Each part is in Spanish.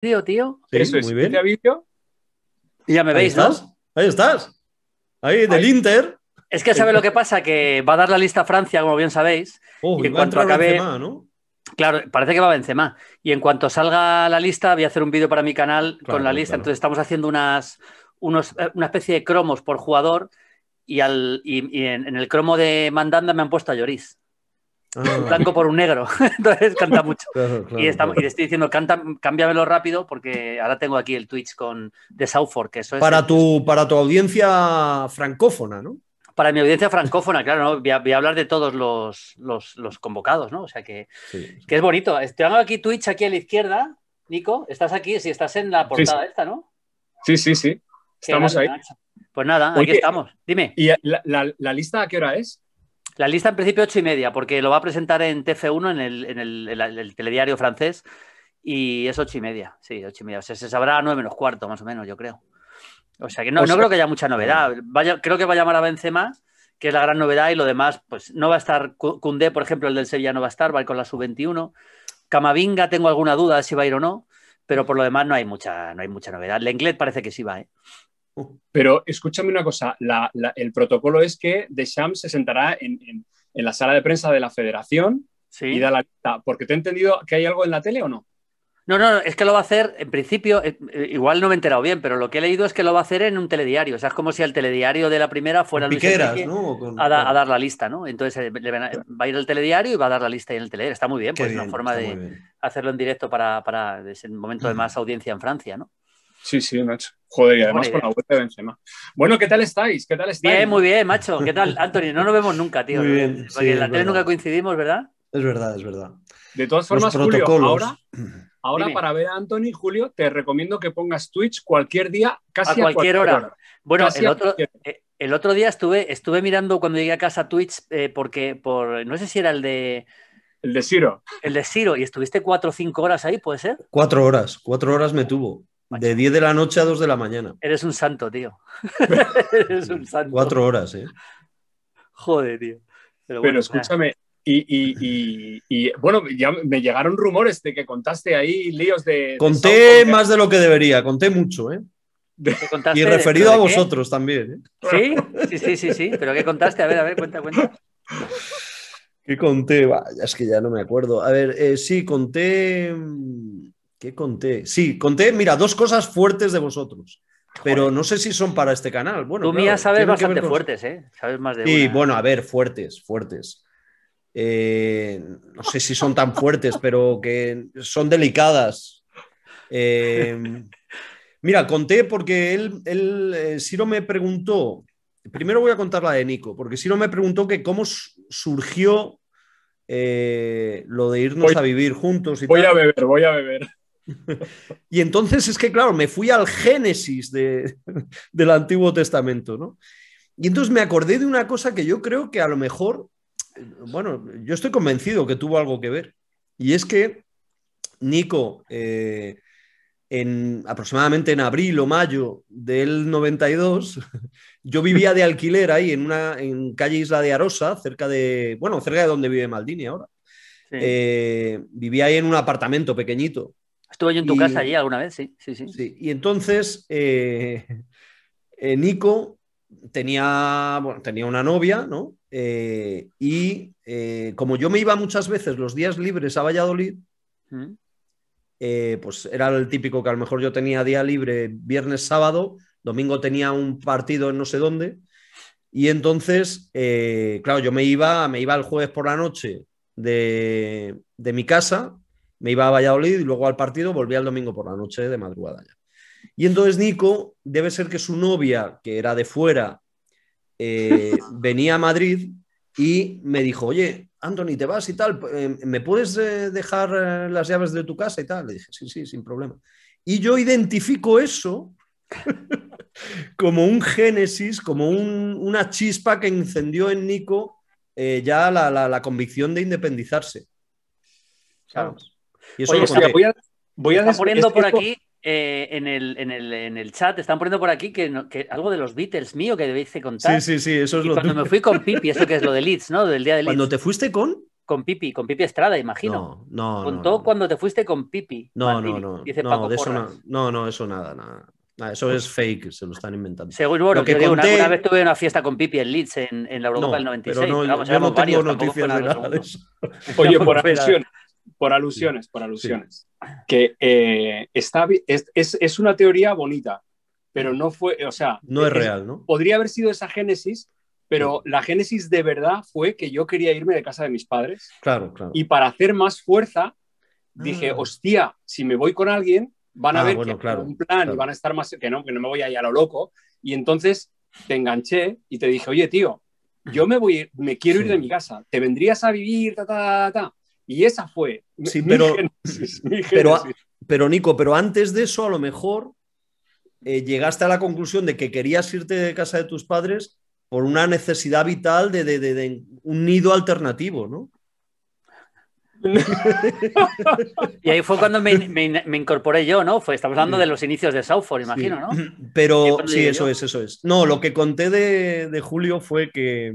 Tío, tío. Eso es, muy bien. Y ya me veis, ¿no? Ahí estás. Ahí, del Inter. Es que sabe lo que pasa, que va a dar la lista Francia, como bien sabéis. Oh, y en cuanto acabe. Claro, parece que va a Benzema. Y en cuanto salga la lista, voy a hacer un vídeo para mi canal con la lista. Entonces estamos haciendo unas, unos, eh, una especie de cromos por jugador y, al, en, el cromo de Mandanda me han puesto a Lloris un ah, blanco por un negro. Entonces canta mucho. y, le estoy diciendo, canta, cámbiamelo rápido porque ahora tengo aquí el Twitch con, de South Que eso para, tu, para tu audiencia francófona, ¿no? Para mi audiencia francófona, claro, ¿no? voy, a, hablar de todos los, convocados, ¿no? O sea que, es bonito. te Tengo aquí Twitch aquí a la izquierda. Nico, estás aquí, si estás en la portada esta, ¿no? Sí, sí, sí. Estamos ahí. Pues nada, aquí estamos. Dime. ¿Y la, la lista a qué hora es? La lista en principio 8 y media, porque lo va a presentar en TF1, en el, en el, telediario francés, y es 8 y media, sí, 8 y media. O sea, se sabrá a nueve menos cuarto, más o menos, yo creo. O sea que no, no creo que haya mucha novedad. creo que va a llamar a Benzema, que es la gran novedad, y lo demás, pues no va a estar. Cundé, por ejemplo, el del Sevilla no va a estar, va a ir con la sub-21. Camavinga, tengo alguna duda de si va a ir o no, pero por lo demás no hay mucha, no hay mucha novedad. Lenglet parece que sí va, ¿eh? Pero escúchame una cosa, el protocolo es que Deschamps se sentará en, la sala de prensa de la federación y da la lista, porque te he entendido que hay algo en la tele o no. No, no, es que lo va a hacer, en principio, eh, eh, igual no me he enterado bien, pero lo que he leído es que lo va a hacer en un telediario. O sea, es como si el telediario de la primera fuera Luis a, dar la lista, ¿no? Entonces eh, va a ir al telediario y va a dar la lista en el telediario. Está muy bien, pues es una forma de hacerlo en directo para, para ese momento de mm. más audiencia en Francia, ¿no? Sí, sí, Nacho. Joder, y además con la web de Benzema. Bueno, ¿qué tal estáis? ¿Qué tal estáis? Bien, muy bien, macho. ¿Qué tal, Anthony? No nos vemos nunca, tío. Muy bien, Porque en la tele nunca coincidimos, ¿verdad? Es verdad, es verdad. De todas formas, Julio, ahora, ahora para ver a Anthony, Julio, te recomiendo que pongas Twitch cualquier día, casi a cualquier, hora. Bueno, eh, el otro, día estuve, estuve mirando cuando llegué a casa Twitch eh, porque por no sé si era el de el de Siro. El de Siro. y estuviste cuatro o cinco horas ahí, ¿puede ser? Cuatro horas, cuatro horas me tuvo. De 10 de la noche a 2 de la mañana. Eres un santo, tío. Eres un santo. Cuatro horas, ¿eh? Joder, tío. Pero, bueno, escúchame, y, bueno, ya me llegaron rumores de que contaste ahí líos de. Conté más de lo que debería, conté mucho, ¿eh? Y referido a vosotros también. ¿eh? ¿Sí? sí, sí, sí, sí. Pero ¿qué contaste? A ver, a ver, cuenta, cuenta. ¿Qué conté? Vaya, es que ya no me acuerdo. A ver, eh, sí, conté mm, ¿Qué conté? Sí, conté, mira, dos cosas fuertes de vosotros. Pero no sé si son para este canal. Bueno, tú, mías sabes bastante fuertes, ¿eh? Sabes más de. Sí, bueno, a ver, fuertes, fuertes. Eh, no sé si son tan fuertes, pero que son delicadas. Eh, mira, conté porque él, él eh, Siro me preguntó. Primero voy a contar la de Nico, porque Siro me preguntó que cómo surgió lo de irnos a vivir juntos. Y voy a beber, voy a beber. y entonces es que, claro, me fui al génesis de, del Antiguo Testamento, ¿no? Y entonces me acordé de una cosa que yo creo que a lo mejor, bueno, yo estoy convencido que tuvo algo que ver. Y es que Nico, eh, en, aproximadamente en abril o mayo del 92, yo vivía de alquiler ahí en una calle Isla de Arosa, cerca de, bueno, cerca de donde vive Maldini ahora. Eh, vivía ahí en un apartamento pequeñito Estuve yo en tu casa allí alguna vez, sí, sí, sí. Y entonces eh, eh, Nico tenía, bueno, tenía una novia, ¿no? Eh, y como yo me iba muchas veces los días libres a Valladolid, mm. pues era el típico que a lo mejor yo tenía día libre viernes, sábado, domingo tenía un partido en no sé dónde. Y entonces, claro, yo me iba, me iba el jueves por la noche de, de mi casa me iba a Valladolid y luego al partido volvía el domingo por la noche de madrugada ya. Y entonces Nico, debe ser que su novia, que era de fuera, eh, venía a Madrid y me dijo, oye, Anthony, ¿te vas y tal? Eh, ¿Me puedes eh, dejar las llaves de tu casa y tal? Le dije, sí, sí, sin problema. Y yo identifico eso como un génesis, como una chispa que encendió en Nico ya la, convicción de independizarse. ¿Sabes? voy a, voy están poniendo por aquí eh, en, el, en, el, en, el, chat, están poniendo por aquí que, algo de los Beatles mío que debéis contar. Sí, sí, sí, Cuando me fui con Pipi, eso que es lo de Leeds, ¿no? Del día de Leeds. Cuando te fuiste con con Pipi, con Pipi Estrada, imagino. No, no. Contó cuando te fuiste con Pipi. No, no, no. Dice eso no, no, eso nada, nada. eso es fake, se lo están inventando. Seguro, bueno, lo que conté... digo, una, vez tuve una fiesta con Pipi en Leeds en, la Europa del 96. Pero no, yo no tengo noticias de nada de eso. Oye, por afección por alusiones, por alusiones. Que eh, está, es, es, una teoría bonita, pero no fue, o sea... No es, real, ¿no? Podría haber sido esa génesis, pero la génesis de verdad fue que yo quería irme de casa de mis padres. Claro, claro. Y para hacer más fuerza, dije, ah. hostia, si me voy con alguien, van a ah, ver que claro, un plan y van a estar más, que no, que no me voy ir a lo loco. Y entonces te enganché y te dije, oye, tío, yo me voy, me quiero ir de mi casa, te vendrías a vivir, ta, ta, ta. Y esa fue sí, pero, Pero, Nico, pero antes de eso, a lo mejor eh, llegaste a la conclusión de que querías irte de casa de tus padres por una necesidad vital de, un nido alternativo, ¿no? y ahí fue cuando me, incorporé yo, ¿no? Fue, estamos hablando de los inicios de Southford, imagino, ¿no? Pero sí, eso es, eso es. No, lo que conté de, de Julio fue que,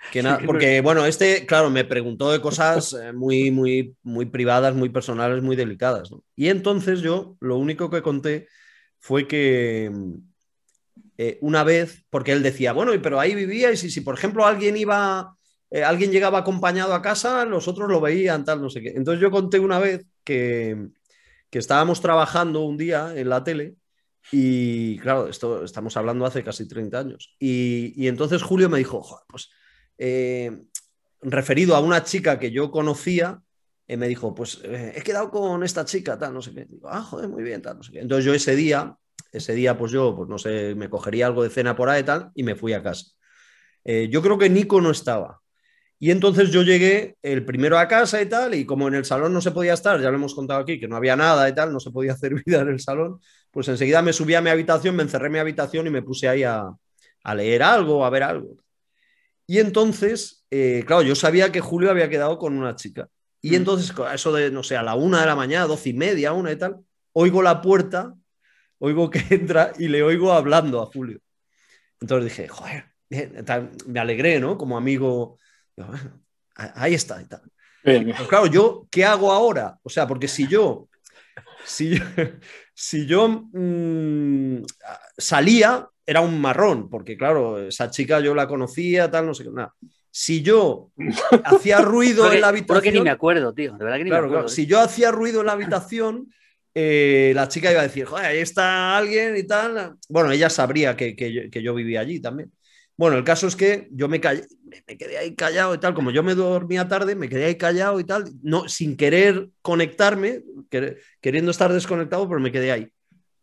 porque bueno, este, claro, me preguntó de cosas eh, muy, muy, muy privadas, muy personales, muy delicadas. Y entonces yo lo único que conté fue que mm, eh, una vez, porque él decía, bueno, pero ahí vivía y si, por ejemplo alguien iba, eh, alguien llegaba acompañado a casa, los otros lo veían, tal, no sé qué. Entonces yo conté una vez que, mm, estábamos trabajando un día en la tele y claro, esto estamos hablando hace casi 30 años. Y, entonces Julio me dijo, Joder, pues eh, referido a una chica que yo conocía, y eh, me dijo, pues eh, he quedado con esta chica, tal, no sé qué. Digo, ah, joder, muy bien, tal, no sé qué. Entonces yo ese día, ese día, pues yo, pues no sé, me cogería algo de cena por ahí, tal, y me fui a casa. yo creo que Nico no estaba. Y entonces yo llegué el primero a casa y tal, y como en el salón no se podía estar, ya lo hemos contado aquí, que no había nada y tal, no se podía hacer vida en el salón, pues enseguida me subí a mi habitación, me encerré en mi habitación y me puse ahí a, a leer algo, a ver algo. Y entonces, eh, claro, yo sabía que Julio había quedado con una chica. Y mm. entonces, eso de, no sé, a la una de la mañana, doce y media, una y tal, oigo la puerta, oigo que entra y le oigo hablando a Julio. Entonces dije, joder, me alegré, ¿no? Como amigo, ahí está y tal. Pues claro, yo, ¿qué hago ahora? O sea, porque si yo, si si yo mm, salía, era un marrón, porque claro, esa chica yo la conocía, tal, no sé qué, nada. Si yo hacía ruido en la habitación. Creo que ni me acuerdo, tío. De verdad que ni me acuerdo. ¿eh? Si yo hacía ruido en la habitación, eh, la chica iba a decir, joder, ahí está alguien y tal. Bueno, ella sabría que, yo vivía allí también. Bueno, el caso es que yo me, me, quedé ahí callado y tal, como yo me dormía tarde, me quedé ahí callado y tal, no, sin querer conectarme, queriendo estar desconectado, pero me quedé ahí.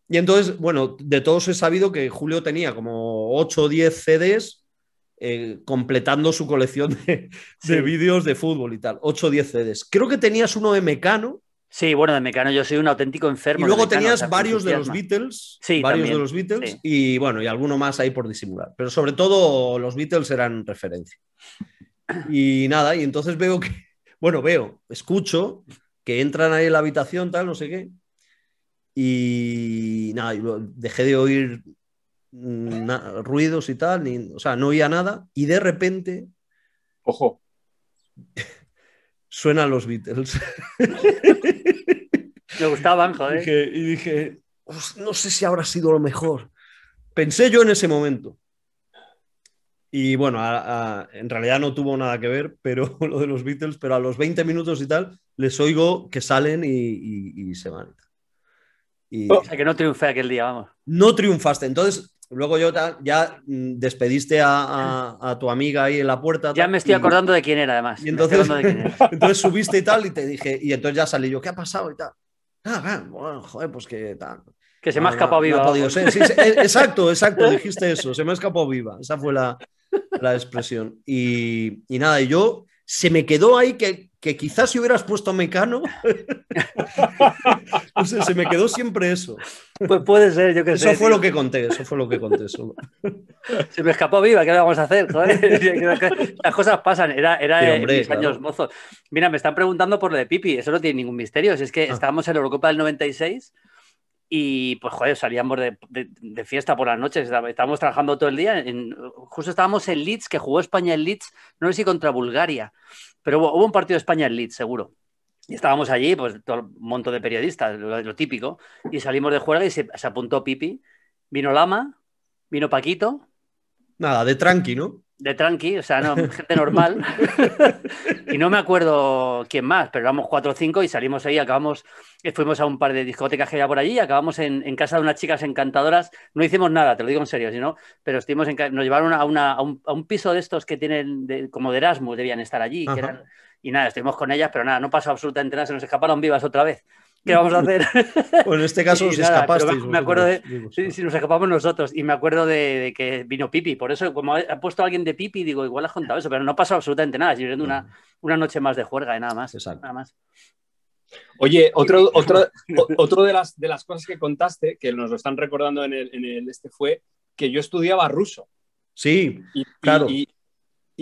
Y entonces, bueno, de todos he sabido que Julio tenía como 8 o 10 CDs eh, completando su colección de, vídeos de fútbol y tal. 8 o 10 CDs. Creo que tenías uno de Mecano. Sí, bueno, de Mecano yo soy un auténtico enfermo. Y luego tenías varios de los Beatles, sí, varios de los Beatles y bueno, y alguno más ahí por disimular. Pero sobre todo los Beatles eran referencia. Y nada, y entonces veo que, bueno, veo, escucho que entran ahí en la habitación, tal, no sé qué, y nada, dejé de oír ruidos y tal, o sea, no oía nada y de repente... Ojo. Suenan los Beatles. Me gustaban, joder. ¿eh? Y dije, no sé si habrá sido lo mejor. Pensé yo en ese momento. Y bueno, en realidad no tuvo nada que ver, pero lo de los Beatles, pero a los 20 minutos y tal, les oigo que salen y se van. Oh. O sea, que no triunfé aquel día, vamos. No triunfaste. Entonces, luego yo ya despediste a, tu amiga ahí en la puerta. Ya me estoy acordando de quién era, además. Y entonces, subiste y tal, y te dije, y entonces ya salí yo, ¿qué ha pasado? Y tal. Ah, bueno, joder, pues que tal. Que se me ha ah, escapado viva. E-, exacto, exacto, dijiste eso, se me ha escapado viva. Esa fue la, expresión. Y, nada, yo se me quedó ahí que que quizás si hubieras puesto a Mecano, no sé, se me quedó siempre eso. Pues puede ser, yo que sé. Eso fue lo que conté, eso fue lo que conté. Solo. Se me escapó viva, ¿qué vamos a hacer? Las cosas pasan, era, era mis años mozos. Mira, me están preguntando por lo de Pipi, eso no tiene ningún misterio, si es que ah. estábamos en la Eurocopa del 96 y pues, joder, salíamos de, fiesta por las noches, estábamos trabajando todo el día. En, justo estábamos en Leeds, que jugó España en Leeds, no sé si contra Bulgaria, pero hubo, un partido de España en Leeds, seguro. Y estábamos allí, pues todo un montón de periodistas, lo, típico, y salimos de juega y se, se apuntó Pipi, vino Lama, vino Paquito. Nada, de tranqui, ¿no? de tranqui, o sea, no, gente normal. y no me acuerdo quién más, pero éramos cuatro o cinco y salimos ahí, acabamos, eh, fuimos a un par de discotecas que había por allí, acabamos en, casa de unas chicas encantadoras. No hicimos nada, te lo digo en serio, sino, pero estuvimos en, nos llevaron a, un, piso de estos que tienen como de Erasmus, debían estar allí. y nada, estuvimos con ellas, pero nada, no pasó absolutamente nada, se nos escaparon vivas otra vez. ¿Qué vamos a hacer? Bueno, en este caso os escapasteis. Me acuerdo si, nos escapamos nosotros y me acuerdo de, que vino Pipi. Por eso, como ha puesto a alguien de Pipi, digo, igual ha contado eso, pero no pasó absolutamente nada. Sigue una, una noche más de juerga y nada más. Nada más. Oye, otro, otro, de, las, de las cosas que contaste, que nos lo están recordando en el, este, fue que yo estudiaba ruso. Sí, claro. y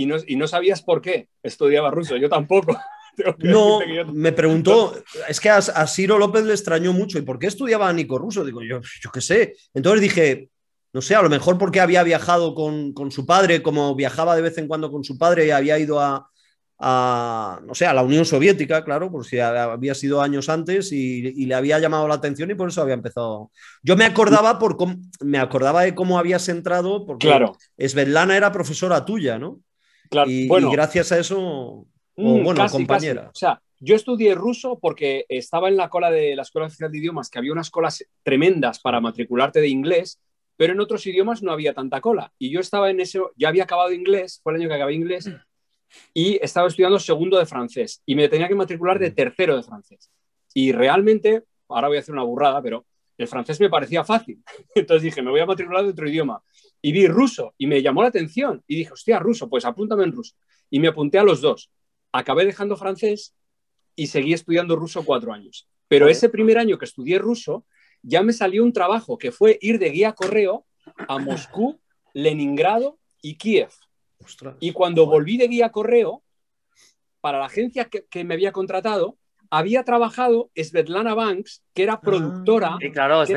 no sabías por qué estudiaba ruso, yo tampoco. no, me preguntó, es que a, Ciro López le extrañó mucho, ¿y por qué estudiaba a Nico Russo? Digo, yo, qué sé. Entonces dije, no sé, a lo mejor porque había viajado con, su padre, como viajaba de vez en cuando con su padre y había ido a, no la Unión Soviética, claro, porque había sido años antes y, le había llamado la atención y por eso había empezado. Yo me acordaba, por me acordaba de cómo habías entrado, porque claro. Svetlana era profesora tuya, ¿no? Claro, y gracias a eso Mm, bueno, compañera. O sea, yo estudié ruso porque estaba en la cola de la Escuela Oficial de Idiomas, que había unas colas tremendas para matricularte de inglés, pero en otros idiomas no había tanta cola. Y yo estaba en eso, ya había acabado inglés, fue el año que acabé inglés, mm. y estaba estudiando segundo de francés, y me tenía que matricular de mm. tercero de francés. Y realmente, ahora voy a hacer una burrada, pero el francés me parecía fácil. Entonces dije, me voy a matricular de otro idioma. Y vi ruso, y me llamó la atención, y dije, hostia, ruso, pues apúntame en ruso. Y me apunté a los dos acabé dejando francés y seguí estudiando ruso cuatro años. Pero ese primer año que estudié ruso, ya me salió un trabajo que fue ir de guía correo a Moscú, Leningrado y Kiev. Y cuando volví de guía correo, para la agencia que, me había contratado, había trabajado Svetlana Banks, que era productora, de Canal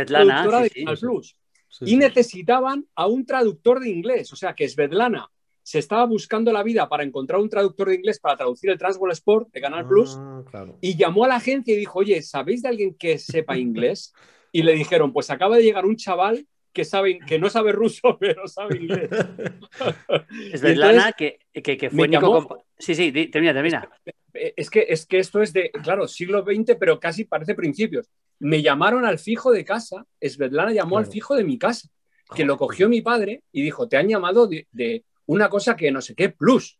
y necesitaban a un traductor de inglés. O sea que Svetlana se estaba buscando la vida para encontrar un traductor de inglés para traducir el Transworld Sport de Canal Plus ah, y llamó a la agencia y dijo, oye, ¿sabéis de alguien que sepa inglés? Y le dijeron, pues acaba de llegar un chaval que, que no sabe ruso, pero sabe inglés. es que, fue Nico... Sí, sí, termina, termina. Es que, es que esto es de, claro, siglo XX, pero casi parece principios. Me llamaron al fijo de casa, Svetlana llamó al fijo de mi casa, que lo cogió mi padre y dijo, te han llamado de una cosa que no sé qué, Plus.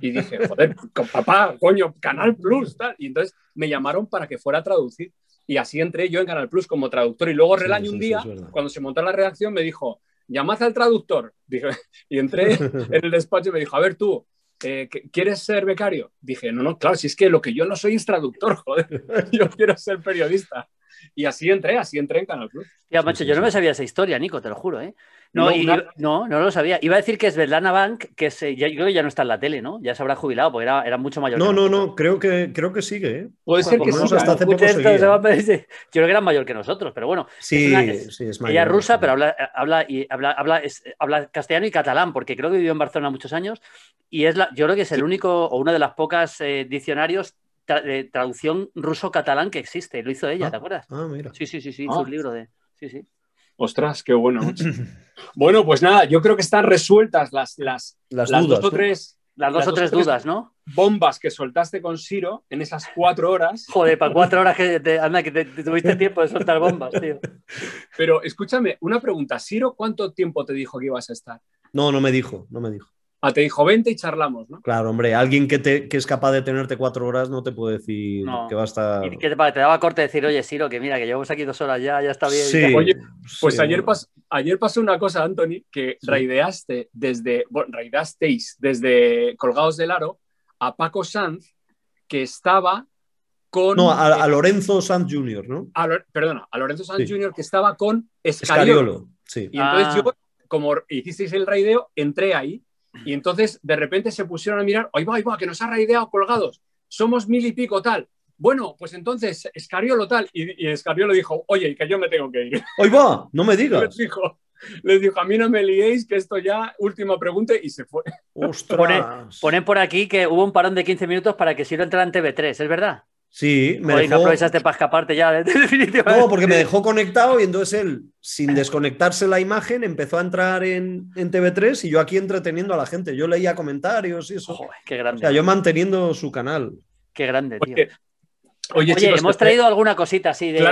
Y dije, joder, papá, coño, Canal Plus, tal. Y entonces me llamaron para que fuera a traducir. Y así entré yo en Canal Plus como traductor. Y luego Relaño un día, cuando se montó la redacción, me dijo, llamad al traductor. y entré en el despacho y me dijo, a ver tú, eh, ¿quieres ser becario? Dije, no, no, claro, si es que lo que yo no soy es traductor, joder, yo quiero ser periodista. Y así entré, así entré en Canal Plus. Ya, macho, yo no me sabía esa historia, Nico, te lo juro, ¿eh? No, no, lo sabía. Iba a decir que es Svetlana Bank, que se, yo creo que ya no está en la tele, ¿no? Ya se habrá jubilado porque era, era mucho mayor. No, no, no, creo que, creo que sigue. ¿eh? Puede ser que no. Hasta hace poco yo creo que era mayor que nosotros, pero bueno. Sí, sí, es mayor. Ella es rusa, pero habla, y, habla, castellano y catalán, porque creo que vivió en Barcelona muchos años. Y es la, yo creo que es el único o una de las pocas eh, diccionarios de traducción ruso-catalán que existe. Lo hizo ella, ah, ¿te acuerdas? Ah, mira. Sí, sí, sí, sí, ah. un libro de... Sí, sí. Ostras, qué bueno. bueno, pues nada, yo creo que están resueltas las, las, las, dos o tres. Las dos o tres dudas, ¿no? Bombas que soltaste con Siro en esas cuatro horas. Joder, para cuatro horas que que tuviste tiempo de soltar bombas, tío. Pero escúchame, una pregunta. ¿Siro cuánto tiempo te dijo que ibas a estar? No, no me dijo, no me dijo. Ah, te dijo vente y charlamos, ¿no? Claro, hombre, alguien que, te, es capaz de tenerte cuatro horas no te puede decir que va a estar. te, te, daba corte decir, oye, Siro, que mira, que llevamos aquí dos horas ya, ya está bien. Oye, pues ayer, ayer pasó una cosa, Anthony, que raideaste desde, bueno, desde Colgados del Aro a Paco Sanz, que estaba con. No, a, Lorenzo Sanz Jr., ¿no? A, perdona, a Lorenzo Sanz Jr., que estaba con Escariolo. sí. Y entonces ah. yo, como hicisteis el raideo, entré ahí y entonces de repente se pusieron a mirar, ahí va, ahí va, que nos ha raideado colgados, somos mil y pico tal. Bueno, pues entonces lo tal. Y, y Escariolo dijo, oye, que yo me tengo que ir. Ahí va, no me digas. Les dijo, a mí no me liéis, que esto ya, última pregunta, y se fue. Ponen, por aquí que hubo un parón de 15 minutos para que Siro entrar en TV3, ¿es verdad? Sí, me Joder, dejó... no aprovechaste ya, definitivamente. No, porque me dejó conectado y entonces él, sin desconectarse la imagen, empezó a entrar en, TV3 y yo aquí entreteniendo a la gente. Yo leía comentarios y eso. Joder, qué grande. O sea, yo manteniendo su canal. Qué grande, tío. Oye, hemos traído alguna cosita así de,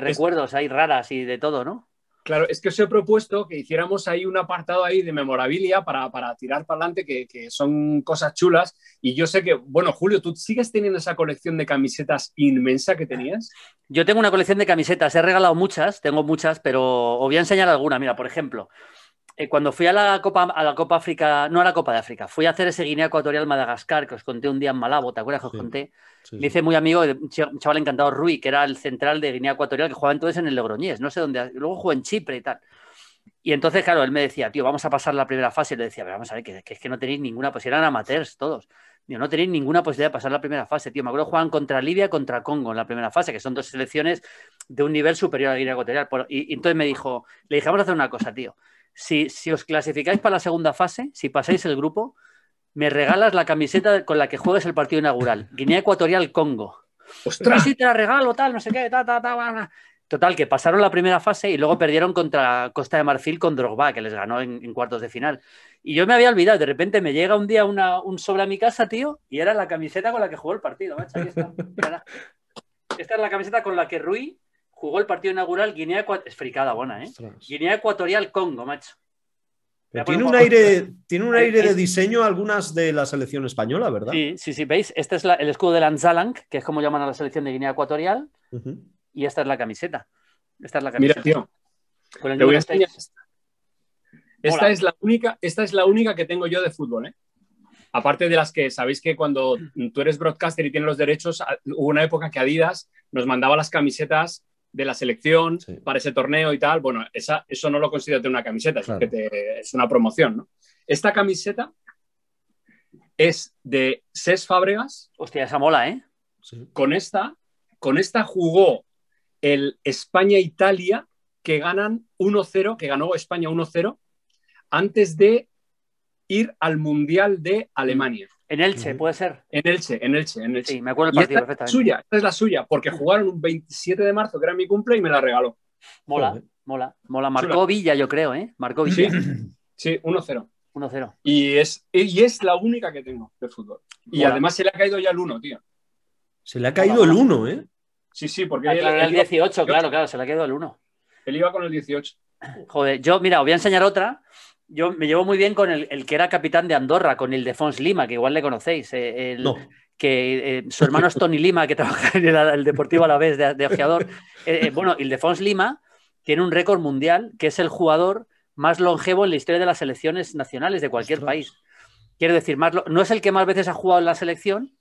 recuerdos ahí raras y de todo, ¿no? Claro, es que os he propuesto que hiciéramos ahí un apartado ahí de memorabilia para, tirar para adelante, que, que, son cosas chulas. Y yo sé que, bueno, Julio, ¿tú sigues teniendo esa colección de camisetas inmensa que tenías? Yo tengo una colección de camisetas, he regalado muchas, tengo muchas, pero os voy a enseñar alguna. Mira, por ejemplo, eh, cuando fui a la Copa a la Copa África, no a la Copa de África, fui a hacer ese Guinea Ecuatorial Madagascar que os conté un día en Malabo, ¿te acuerdas que os conté? me hice muy amigo un chaval encantado Rui, que era el central de Guinea Ecuatorial que jugaba entonces en el Logroñés, no sé dónde, luego jugó en Chipre y tal. Y entonces, claro, él me decía, tío, vamos a pasar la primera fase. Y le decía, vamos a ver, que, es que no tenéis ninguna, pues eran amateurs todos. no tenéis ninguna posibilidad de pasar la primera fase, tío. Me acuerdo jugaban contra Libia, contra Congo en la primera fase, que son dos selecciones de un nivel superior a Guinea Ecuatorial. Y, entonces me dijo, le dije, vamos a hacer una cosa, tío si, os clasificáis para la segunda fase, si pasáis el grupo, me regalas la camiseta con la que juegues el partido inaugural. Guinea Ecuatorial Congo. ¡Ostras! te la regalo, tal, no sé qué, Total, que pasaron la primera fase y luego perdieron contra Costa de Marfil con Drogba, que les ganó en, cuartos de final. Y yo me había olvidado, de repente me llega un día un sobre a mi casa, tío, y era la camiseta con la que jugó el partido, está. Esta es la camiseta con la que Rui jugó el partido inaugural Guinea Ecuatorial. Es fricada buena, ¿eh? Guinea Ecuatorial Congo, macho. Pero tiene, un aire, tiene un aire de diseño algunas de la selección española, ¿verdad? Sí, sí, sí. ¿Veis? Este es el escudo de Lanzalang, que es como llaman a la selección de Guinea Ecuatorial. Y esta es la camiseta. Esta es la camiseta. Mira, tío. es, la única, esta es la única que tengo yo de fútbol, ¿eh? aparte de las que sabéis que cuando tú eres broadcaster y tienes los derechos, hubo una época que Adidas nos mandaba las camisetas de la selección para ese torneo y tal. Bueno, esa, eso no lo considero una camiseta, es, que es una promoción, Esta camiseta es de seis Fábregas. Hostia, esa mola, ¿eh? Con esta, con esta jugó el España-Italia que ganan 1-0, que ganó España 1-0 antes de ir al Mundial de Alemania. En Elche, puede ser. En Elche, en Elche, en Elche. Sí, me acuerdo el partido perfectamente. Es suya, esta es la suya, porque jugaron un 27 de marzo, que era mi cumple, y me la regaló. Mola, mola, mola. Marcó Villa, yo creo, ¿eh? Marcó Villa. Sí, 1-0. 1-0. Y es, es la única que tengo de fútbol. Y además se le ha caído ya el 1, tío. Se le ha caído el 1, ¿eh? Sí, sí, porque. Ah, era el, 18, 18, claro, claro, se le ha caído el 1. Él iba con el 18. Joder, yo, mira, os voy a enseñar otra yo me llevo muy bien con el, que era capitán de Andorra, con el Lima, que igual le conocéis. Eh, que eh, su hermano es Tony Lima, que trabaja en el, Deportivo a la vez de, ojeador. Eh, bueno, el Lima tiene un récord mundial, que es el jugador más longevo en la historia de las selecciones nacionales de cualquier país. Quiero decir, no es el que más veces ha jugado en la selección,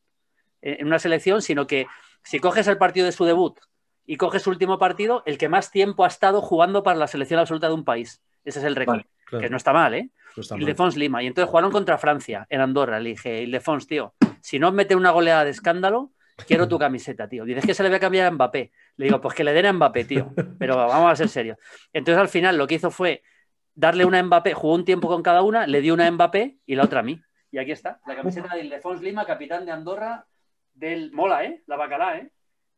en una selección, sino que si coges el partido de su debut y coges su último partido, el que más tiempo ha estado jugando para la selección absoluta de un país. Ese es el récord. Que no está mal, ¿eh? Ildefons Lima. Y entonces jugaron contra Francia en Andorra. Le dije, Ildefons, tío, si no mete una goleada de escándalo, quiero tu camiseta, tío. Dices que se le va a cambiar a Mbappé. Le digo, pues que le den a Mbappé, tío. Pero vamos a ser serios. Entonces al final lo que hizo fue darle una a Mbappé, jugó un tiempo con cada una, le dio una a Mbappé y la otra a mí. Y aquí está, la camiseta de Ildefons Lima, capitán de Andorra, del Mola, ¿eh? La bacala ¿eh?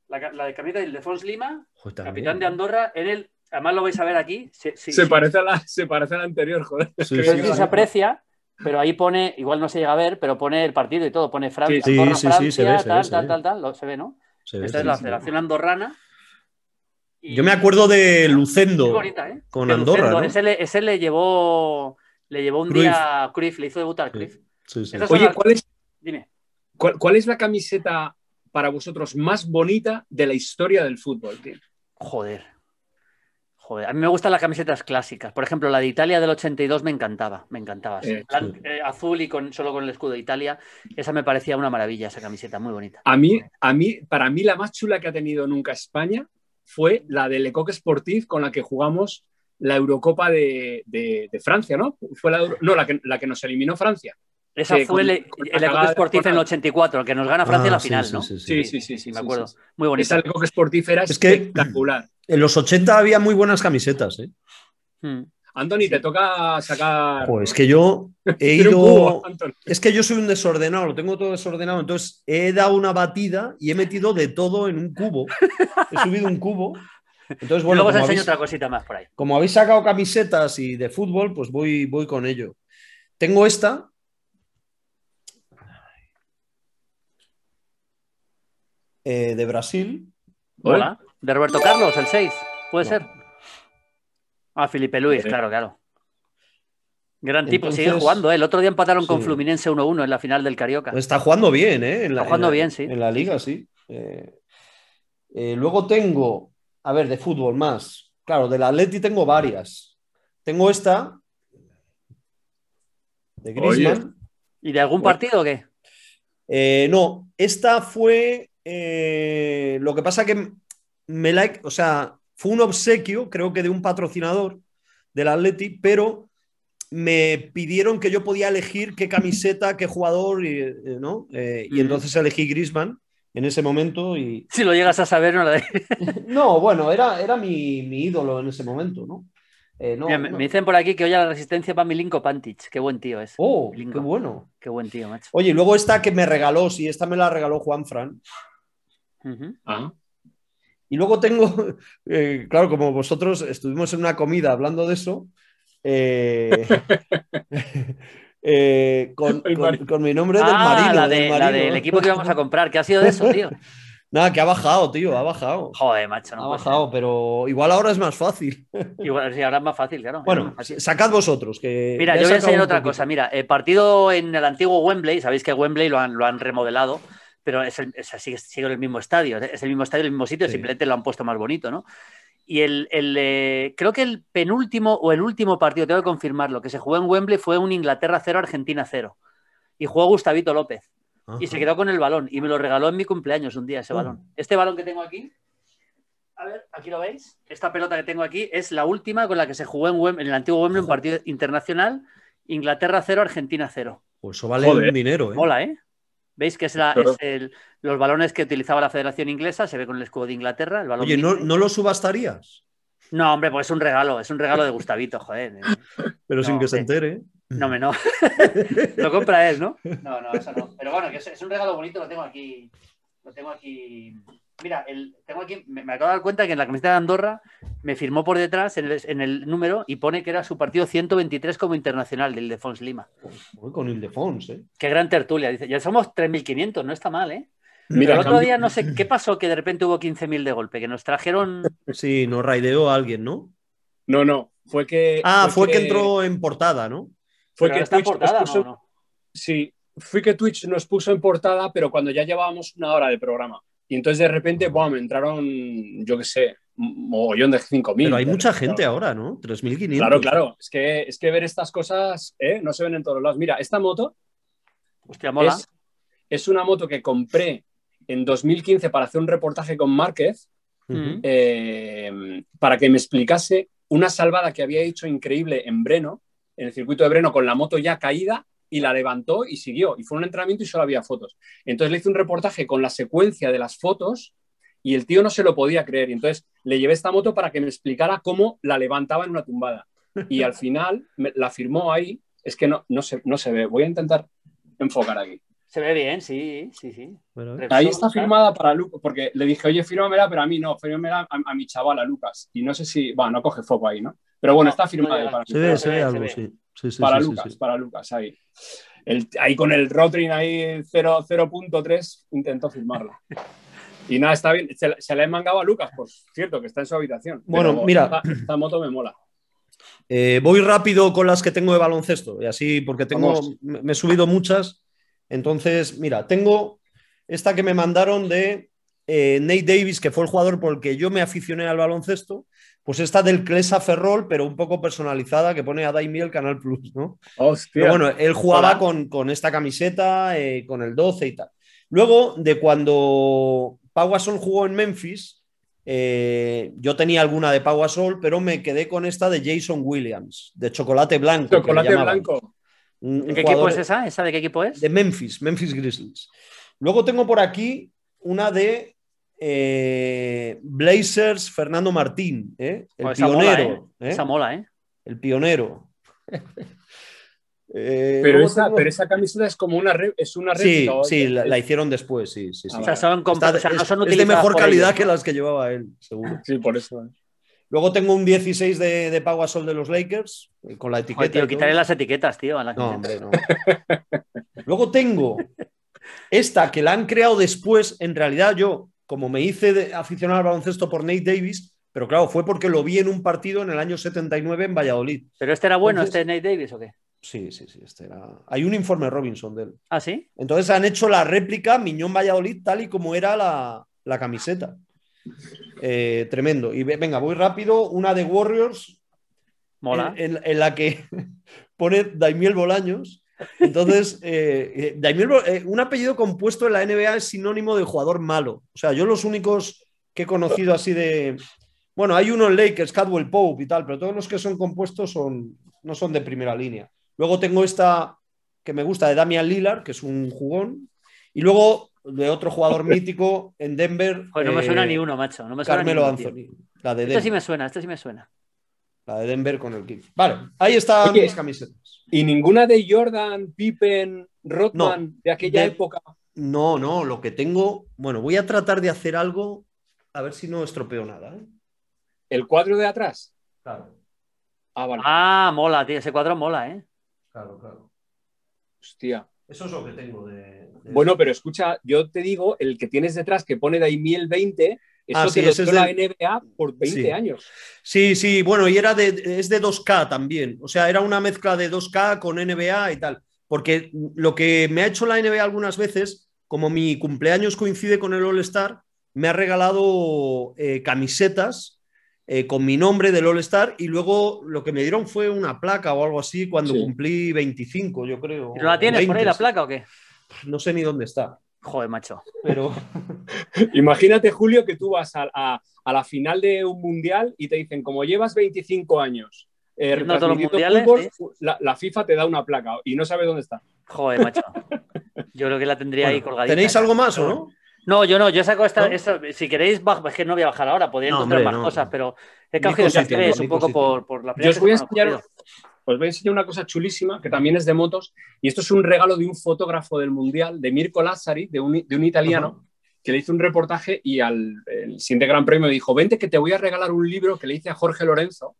La, camiseta de Ildefons Lima, capitán de Andorra, en el Además lo vais a ver aquí. se, Parece a la, se parece la anterior, joder. Sí, se aprecia, pero ahí pone, igual no se llega a ver, pero pone el partido y todo, pone Francia, sí, sí, sí, Francia, se ve, tal, tal, tal, tal, se ve, ¿no? Esta es la Federación Andorrana. Yo me acuerdo de Lucendo ¿eh? con Andorra. ese, le, llevó le llevó un día a Cruyff, le hizo debutar a Cruyff. Oye, ¿cuál es, Dime. ¿cuál, ¿cuál es la camiseta para vosotros más bonita de la historia del fútbol, tío? Joder a mí me gustan las camisetas clásicas. Por ejemplo, la de Italia del 82 me encantaba, me encantaba. Eh, eh, azul y con, solo con el escudo de Italia. Esa me parecía una maravilla, esa camiseta, muy bonita. A mí, a mí, para mí la más chula que ha tenido nunca España fue la de Lecoque Sportif con la que jugamos la Eurocopa de, Francia, ¿no? Fue la, no, la que nos eliminó Francia. Esa fue el, Eco en el 84, el que nos gana ah, Francia en la final, ¿no? Sí, sí, sí, me acuerdo. Muy bonito. Esa algo Sportif era es que En los 80 había muy buenas camisetas, ¿eh? Hmm. Anthony, te toca sacar. Pues que yo he ido. es que yo soy un desordenado, lo tengo todo desordenado. Entonces he dado una batida y he metido de todo en un cubo. he subido un cubo. Entonces, bueno, luego os enseño otra cosita más por ahí. Como habéis sacado camisetas y de fútbol, pues voy, voy con ello. Tengo esta, Eh, de Brasil. Hola, de Roberto Carlos, el 6, puede ser. Ah, Felipe Luis, eh. claro, claro. Gran tipo, sigue jugando. ¿eh? El otro día empataron con Fluminense 1-1 en la final del Carioca. Pues está jugando bien, ¿eh? En la, está jugando bien, sí. En la liga, sí. luego tengo, a ver, de fútbol más. Claro, del Atleti tengo varias. Tengo esta de Griezmann. ¿Y de algún partido o qué? no, esta fue eh, lo que pasa que me like, o sea, fue un obsequio, creo que de un patrocinador del Atleti, pero me pidieron que yo podía elegir qué camiseta, qué jugador, y, eh, ¿no? Eh, y entonces elegí Grisman en ese momento y... Si lo llegas a saber, no No, bueno, era, era mi, ídolo en ese momento, ¿no? Me dicen por aquí que hoy la resistencia va Milinko Pantich. Qué buen tío es. Oh, qué bueno. Qué buen tío, macho. Oye, luego esta que me regaló, sí, esta me la regaló Juan Fran ah. Y luego tengo, eh, claro, como vosotros estuvimos en una comida hablando de eso, eh, eh, con, con, mi nombre del ah, marido. La, de, del la del equipo que íbamos a comprar, ¿qué ha sido de eso, tío? Nada, que ha bajado, tío, ha bajado. Joder, macho, no Ha bajado, pero igual ahora es más fácil. Igual sí, ahora es más fácil, claro. Bueno, sacad vosotros. Que Mira, yo voy a enseñar otra cosa. Mira, el partido en el antiguo Wembley, sabéis que Wembley lo han, lo han remodelado pero es el, sigue, en el mismo estadio, es el mismo estadio, el mismo sitio, simplemente lo han puesto más bonito, ¿no? Y el, eh, creo que el penúltimo o el último partido, tengo que confirmarlo, que se jugó en Wembley fue un Inglaterra 0, Argentina 0. Y jugó Gustavito López. Y se quedó con el balón. Y me lo regaló en mi cumpleaños un día ese oh. balón. Este balón que tengo aquí, a ver, aquí lo veis. Esta pelota que tengo aquí es la última con la que se jugó en, Wembley, en el antiguo Wembley, un partido internacional. Inglaterra 0, Argentina 0. Pues eso vale un dinero, ¿eh? Mola, ¿eh? ¿Veis que es, los balones que utilizaba la Federación Inglesa? Se ve con el escudo de Inglaterra. El balón Oye, ¿no, ¿no lo subastarías? No, hombre, pues es un regalo, es un regalo de Gustavito, joder. Pero sin que se entere. No, me no. lo compra él, ¿no? No, no, eso no. Pero bueno, es, un regalo bonito, lo tengo aquí. Lo tengo aquí Mira, tengo aquí, me, acabo de dar cuenta que en la camiseta de Andorra me firmó por detrás en el, número y pone que era su partido 123 como internacional de Ildefons Lima. con Ildefons, ¿eh? Qué gran tertulia. Dice, ya somos 3.500, no está mal, ¿eh? Mira, el otro día no sé qué pasó que de repente hubo 15.000 de golpe, que nos trajeron. Sí, nos raideó a alguien, ¿no? No, no. Fue que. Ah, fue, que... entró en portada, ¿no? Fue que Twitch Sí, fue que Twitch nos puso en portada, pero cuando ya llevábamos una hora de programa. Y entonces de repente, me entraron, yo qué sé, un mogollón de 5.000. Pero hay mucha gente ahora, ¿no? 3.500. Claro, claro. Es que, es que ver estas cosas ¿eh? no se ven en todos lados. Mira, esta moto. Hostia, mola. Es, una moto que compré en 2015 para hacer un reportaje con Márquez, eh, para que me explicase una salvada que había hecho increíble en Breno, en el circuito de Breno, con la moto ya caída y la levantó y siguió. Y fue un entrenamiento y solo había fotos. Entonces le hice un reportaje con la secuencia de las fotos y el tío no se lo podía creer. Y entonces le llevé esta moto para que me explicara cómo la levantaba en una tumbada. Y al final la firmó ahí. Es que no, no, se, no se ve. Voy a intentar enfocar aquí. Se ve bien, sí, sí, sí. ahí está firmada para Lucas, porque le dije, oye, fírmamela, pero a mí no, firmamela a, a mi chaval, a Lucas. Y no sé si, va, no coge foco ahí, ¿no? Pero bueno, está firmada para algo, sí para Lucas, para Lucas, ahí. ahí con el Rotring ahí 0.3 intentó firmarla. Y nada, está bien. Se, la he mandado a Lucas, por cierto, que está en su habitación. Bueno, mira. Esta, moto me mola. Eh, voy rápido con las que tengo de baloncesto, y así, porque tengo, me, he subido muchas. Entonces, mira, tengo esta que me mandaron de eh, Nate Davis, que fue el jugador por el que yo me aficioné al baloncesto pues esta del Clesa Ferrol, pero un poco personalizada, que pone a el Canal Plus, ¿no? Hostia. Pero bueno, él jugaba con, esta camiseta, eh, con el 12 y tal. Luego, de cuando Pau jugó en Memphis, eh, yo tenía alguna de Pau pero me quedé con esta de Jason Williams, de Chocolate Blanco. Chocolate Blanco. ¿En ¿De qué equipo es esa? ¿Esa de qué equipo es? De Memphis, Memphis Grizzlies. Luego tengo por aquí una de eh, Blazers Fernando Martín, ¿eh? el oh, pionero. ¿eh? Esa mola, ¿eh? El pionero. pero, esa, pero, camiseta es como una, re, es una réplica. Sí, la, hicieron después, sí. Ah, o sea, no son es, de mejor calidad que las que llevaba él, seguro. Sí, por eso. Luego tengo un 16 de, de a Sol de los Lakers, con la etiqueta. quitaré las etiquetas, tío. Luego tengo esta que la han creado después. En realidad, yo como me hice de aficionado al baloncesto por Nate Davis, pero claro, fue porque lo vi en un partido en el año 79 en Valladolid. ¿Pero este era bueno, este Nate Davis o qué? Sí, sí, sí, este era... Hay un informe Robinson de él. ¿Ah, sí? Entonces han hecho la réplica Miñón Valladolid tal y como era la, la camiseta. Eh, tremendo. Y venga, voy rápido. Una de Warriors. Mola. En, en la que pone Daimiel Bolaños entonces, eh, eh, eh, un apellido compuesto en la NBA es sinónimo de jugador malo. O sea, yo los únicos que he conocido así de. Bueno, hay uno en Lakers, Cadwell Pope y tal, pero todos los que son compuestos son, no son de primera línea. Luego tengo esta que me gusta de Damian Lillard, que es un jugón. Y luego de otro jugador mítico en Denver. no me suena eh, ni uno, macho. No me suena Carmelo Anthony. La de Esta este sí me suena, esta sí me suena. La de Denver con el kit. Vale, ahí están mis camisetas. ¿Y ninguna de Jordan, Pippen, Rotman de aquella época? No, no, lo que tengo. Bueno, voy a tratar de hacer algo, a ver si no estropeo nada. ¿eh? ¿El cuadro de atrás? Claro. Ah, ah, mola, tío, ese cuadro mola, ¿eh? Claro, claro. Hostia. Eso es lo que tengo de. Bueno, pero escucha, yo te digo, el que tienes detrás que pone de ahí 1.020... Eso ah, lo la NBA por 20 años. Sí, sí, bueno, y era de, es de 2K también. O sea, era una mezcla de 2K con NBA y tal. Porque lo que me ha hecho la NBA algunas veces, como mi cumpleaños coincide con el All-Star, me ha regalado eh, camisetas eh, con mi nombre del All-Star y luego lo que me dieron fue una placa o algo así cuando cumplí 25, yo creo. la tienes por ahí la placa o qué? No sé ni dónde está. Joder, macho. Pero imagínate, Julio, que tú vas a, la final de un mundial y te dicen, como llevas 25 años eh, los mundiales, ¿eh? la, FIFA te da una placa y no sabes dónde está. Joder, macho. Yo creo que la tendría ahí colgadita. ¿Tenéis algo más o no? No, yo no, yo saco esta, si queréis, es que no voy a bajar ahora, podría encontrar más cosas, pero he cogido tres un poco por, la Yo os voy a enseñar, os voy a enseñar una cosa chulísima que también es de motos y esto es un regalo de un fotógrafo del Mundial, de Mirko Lazzari, de un, italiano, que le hizo un reportaje y al siguiente Gran Premio dijo, vente que te voy a regalar un libro que le hice a Jorge Lorenzo.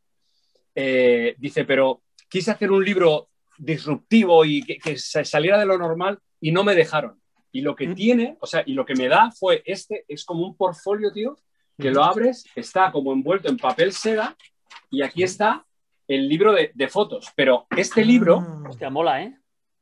Eh, dice, pero quise hacer un libro disruptivo y que, saliera de lo normal y no me dejaron. Y lo que mm. tiene, o sea, y lo que me da fue este, es como un portfolio, tío, que lo abres, está como envuelto en papel seda y aquí está el libro de, fotos, pero este libro... Ah. ¿eh?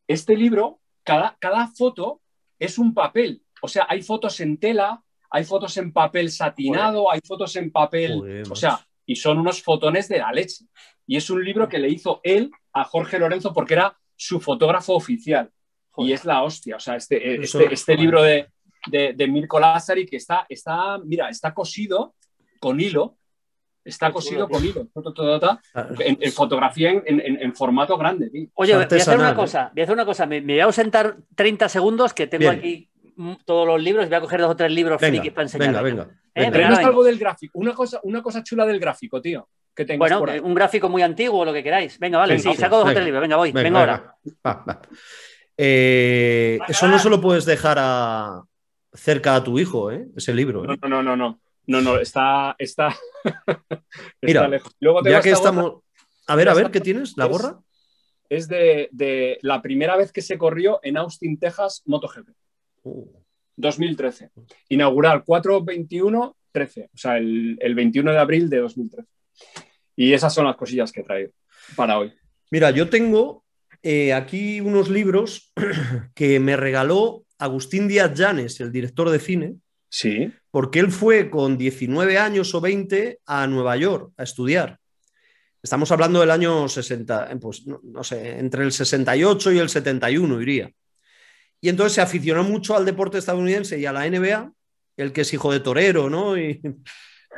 Este libro, cada, cada foto es un papel. O sea, hay fotos en tela, hay fotos en papel satinado, hay fotos en papel... o sea, y son unos fotones de la leche. Y es un libro que le hizo él a Jorge Lorenzo porque era su fotógrafo oficial. Y es la hostia. O sea, este, eh, este, este, libro de, de, de Mirko Lazari que está, está, mira, está cosido con hilo Está pues cosido con hilo. Ah. En, en, fotografía en, formato grande. Oye, voy a hacer una ¿eh? cosa. Voy a hacer una cosa. Me, voy a ausentar 30 segundos que tengo aquí mm, todos los libros, voy a coger dos o tres libros para enseñar. Venga, eh, venga. algo del gráfico, una cosa, una cosa chula del gráfico, tío. Que bueno, un gráfico muy antiguo, lo que queráis. Venga, vale, sí, saco dos o tres libros. Venga, voy, Venga ahora. Eh, eso no se lo puedes dejar a... cerca a tu hijo, ¿eh? ese libro. No, no, no, no. No, no, está, está, Mira, lejos. ya que estamos... A ver, a ver, ¿qué tienes? ¿La gorra? Es, de, la primera vez que se corrió en Austin, Texas, MotoGP. 2013. Inaugural 4 13 o sea, el, 21 de abril de 2013. Y esas son las cosillas que he traído para hoy. Mira, yo tengo eh, aquí unos libros que me regaló Agustín Díaz Llanes, el director de cine, Sí. Porque él fue con 19 años o 20 a Nueva York a estudiar. Estamos hablando del año 60, eh, pues no, sé, entre el 68 y el 71 iría. Y entonces se aficionó mucho al deporte estadounidense y a la NBA, el que es hijo de torero, ¿no? Y,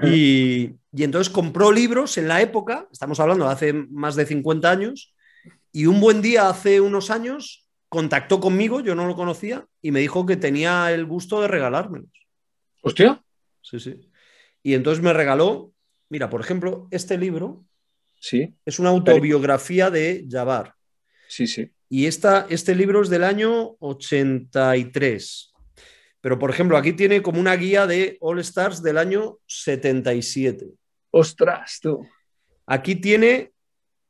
y, entonces compró libros en la época, estamos hablando de hace más de 50 años, y un buen día, hace unos años, contactó conmigo, yo no lo conocía, y me dijo que tenía el gusto de regalármelos. Hostia. Sí, sí. Y entonces me regaló, mira, por ejemplo, este libro. Sí. Es una autobiografía de Jabbar. Sí, sí. Y este libro es del año 83. Pero, por ejemplo, aquí tiene como una guía de All Stars del año 77. Ostras, tú. Aquí tiene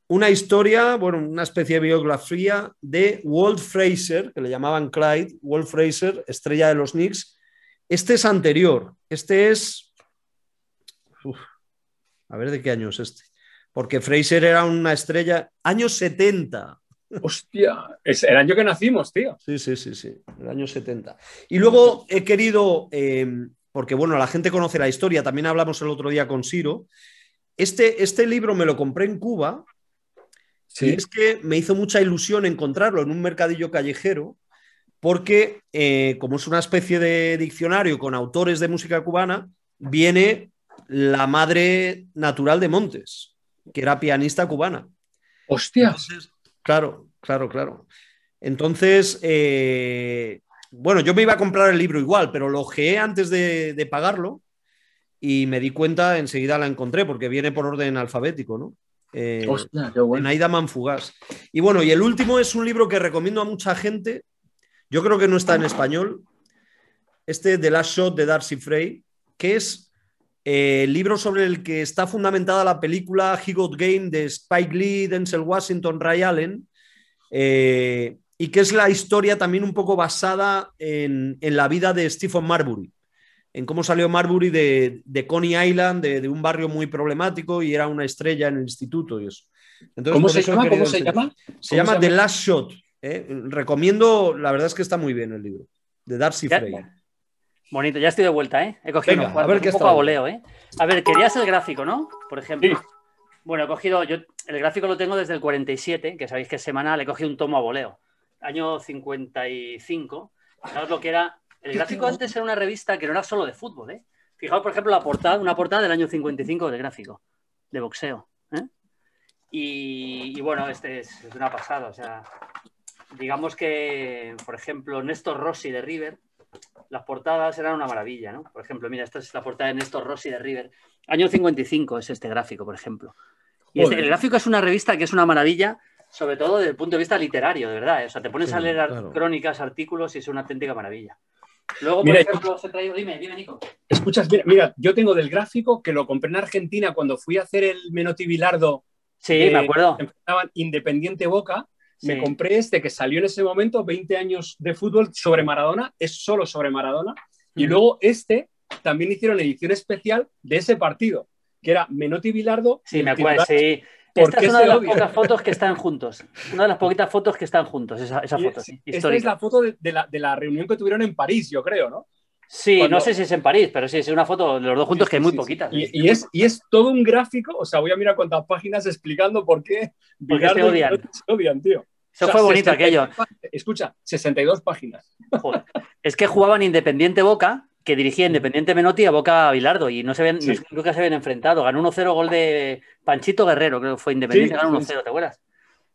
una historia, bueno, una especie de biografía de Walt Fraser, que le llamaban Clyde, Walt Fraser, estrella de los Knicks, este es anterior, este es... a ver de qué año es este. Porque Fraser era una estrella, años 70. Hostia, es el año que nacimos, tío. Sí, sí, sí, sí, el año 70. Y luego he querido, em, porque bueno, la gente conoce la historia, también hablamos el otro día con Ciro. Este, este libro me lo compré en Cuba ¿Sí? y es que me hizo mucha ilusión encontrarlo en un mercadillo callejero porque eh, como es una especie de diccionario con autores de música cubana, viene la madre natural de Montes, que era pianista cubana. Hostia. claro, claro, claro. Entonces, eh, bueno, yo me iba a comprar el libro igual, pero lo ojeé antes de, pagarlo y me di cuenta, enseguida la encontré, porque viene por orden alfabético, ¿no? Eh, Hostia, qué bueno. En Aida Y bueno, y el último es un libro que recomiendo a mucha gente, yo creo que no está en español. Este The Last Shot de Darcy Frey, que es eh, el libro sobre el que está fundamentada la película He Got Game de Spike Lee, Denzel Washington, Ray Allen, eh, y que es la historia también un poco basada en, la vida de Stephen Marbury, en cómo salió Marbury de, de Coney Island, de, un barrio muy problemático y era una estrella en el instituto ¿Cómo, se llama? ¿Cómo, se llama? Se llama The Last Shot. ¿eh? recomiendo, la verdad es que está muy bien el libro, de Darcy Frey. Bonito, ya estoy de vuelta, ¿eh? He cogido un poco a voleo, ¿eh? A ver, querías el gráfico, ¿no? Por ejemplo. Bueno, he cogido, yo el gráfico lo tengo desde el 47, que sabéis que es semanal, he cogido un tomo a voleo, año 55. Fijaos lo que era. El gráfico antes era una revista que no era solo de fútbol, ¿eh? Fijaos, por ejemplo, la portada, una portada del año 55 de gráfico, de boxeo. ¿eh? Y, bueno, este es, es una pasada, o sea, digamos que, por ejemplo, Néstor Rossi de River, las portadas eran una maravilla, ¿no? Por ejemplo, mira, esta es la portada de Néstor Rossi de River. Año 55 es este gráfico, por ejemplo. Y este, el gráfico es una revista que es una maravilla, sobre todo desde el punto de vista literario, de verdad. ¿eh? O sea, te pones a leer crónicas, artículos y es una auténtica maravilla. Luego, por ejemplo, se trae... Dime, dime, Nico. Escuchas, mira, mira, yo tengo del gráfico que lo compré en Argentina cuando fui a hacer el Menotibilardo Sí, me eh, acuerdo. Independiente Boca. Me compré este que salió en ese momento, 20 años de fútbol sobre Maradona, es solo sobre Maradona. Y luego este también hicieron edición especial de ese partido, que era Menotti Bilardo. Sí, me acuerdo, sí. Esta es una de las pocas fotos que están juntos. Una de las poquitas fotos que están juntos, esa, foto. Sí, esta es la foto de la reunión que tuvieron en París, yo creo, ¿no? Sí, no sé si es en París, pero sí, es una foto de los dos juntos que hay muy poquitas. ¿eh? Y, es, todo un gráfico, o sea, voy a mirar cuántas páginas explicando por qué Porque odian. se odian, tío. Eso fue bonito aquello. Escucha, 62 páginas. Es que jugaban Independiente Boca, que dirigía mm. Independiente Menotti a Boca Bilardo y no se ven, nunca se habían enfrentado. Ganó 1-0 gol de Panchito Guerrero, creo que fue Independiente, ganó 1-0, ¿te acuerdas?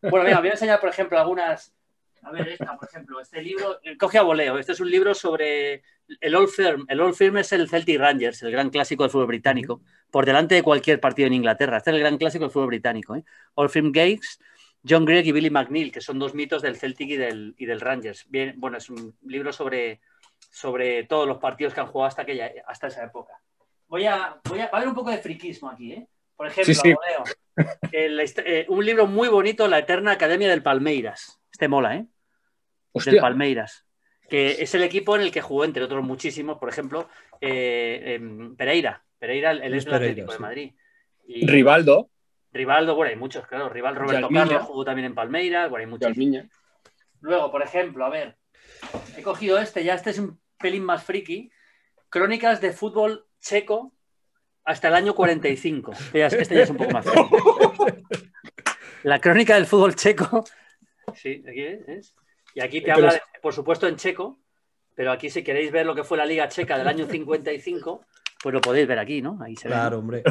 Bueno, mira, voy a enseñar, por ejemplo, algunas, a ver, esta, por ejemplo, este libro, eh, coge a voleo. Este es un libro sobre el Old Firm. El Old Firm es el Celtic Rangers, el gran clásico del fútbol británico, por delante de cualquier partido en Inglaterra. Este es el gran clásico del fútbol británico. ¿eh? Old Firm Gates, John Gregg y Billy McNeil, que son dos mitos del Celtic y del, Rangers. bueno, es un libro sobre, sobre todos los partidos que han jugado hasta, hasta esa época. Voy a, voy a, haber un poco de friquismo aquí, ¿eh? Por ejemplo, eh, un libro muy bonito, La Eterna Academia del Palmeiras este mola, ¿eh? Palmeiras. Que es el equipo en el que jugó, entre otros muchísimos, por ejemplo, eh, em, Pereira. Pereira, el ex Atlético de Madrid. Y... Rivaldo. Rivaldo, bueno, hay muchos, claro. Rival Roberto Carlos jugó también en Palmeiras, bueno, hay muchos. Luego, por ejemplo, a ver, he cogido este, ya este es un pelín más friki. Crónicas de fútbol checo hasta el año 45. Este ya es un poco más La crónica del fútbol checo Sí, aquí es. Y aquí te eh, habla, por supuesto, en checo, pero aquí si queréis ver lo que fue la Liga Checa del año 55, pues lo podéis ver aquí, ¿no? Ahí se Claro, hombre.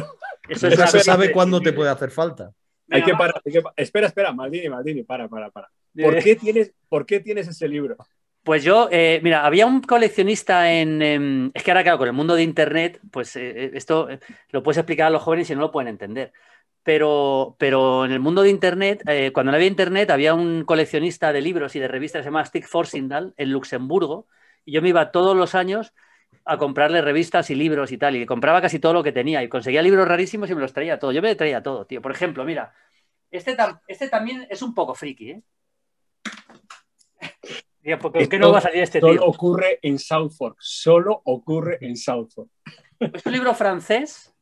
Eso se sabe cuándo te puede hacer falta. Hay que, parar, Espera, espera, Maldini, Maldini, para, para, para. ¿Por qué tienes, por tienes ese libro? Pues yo, eh, mira, había un coleccionista en... Em, es que ahora, claro, con el mundo de Internet, pues eh, esto lo puedes explicar a los jóvenes y no lo pueden entender pero, en el mundo de Internet, eh, cuando no había Internet, había un coleccionista de libros y de revistas llamado Stig Forsindal en Luxemburgo, y yo me iba todos los años a comprarle revistas y libros y tal, y compraba casi todo lo que tenía, y conseguía libros rarísimos y me los traía todo. Yo me traía todo, tío. Por ejemplo, mira, este, este también es un poco friki, ¿eh? ¿Por qué no va a salir este tío? Solo ocurre en Southfork, solo ocurre en Southfork. Es un libro francés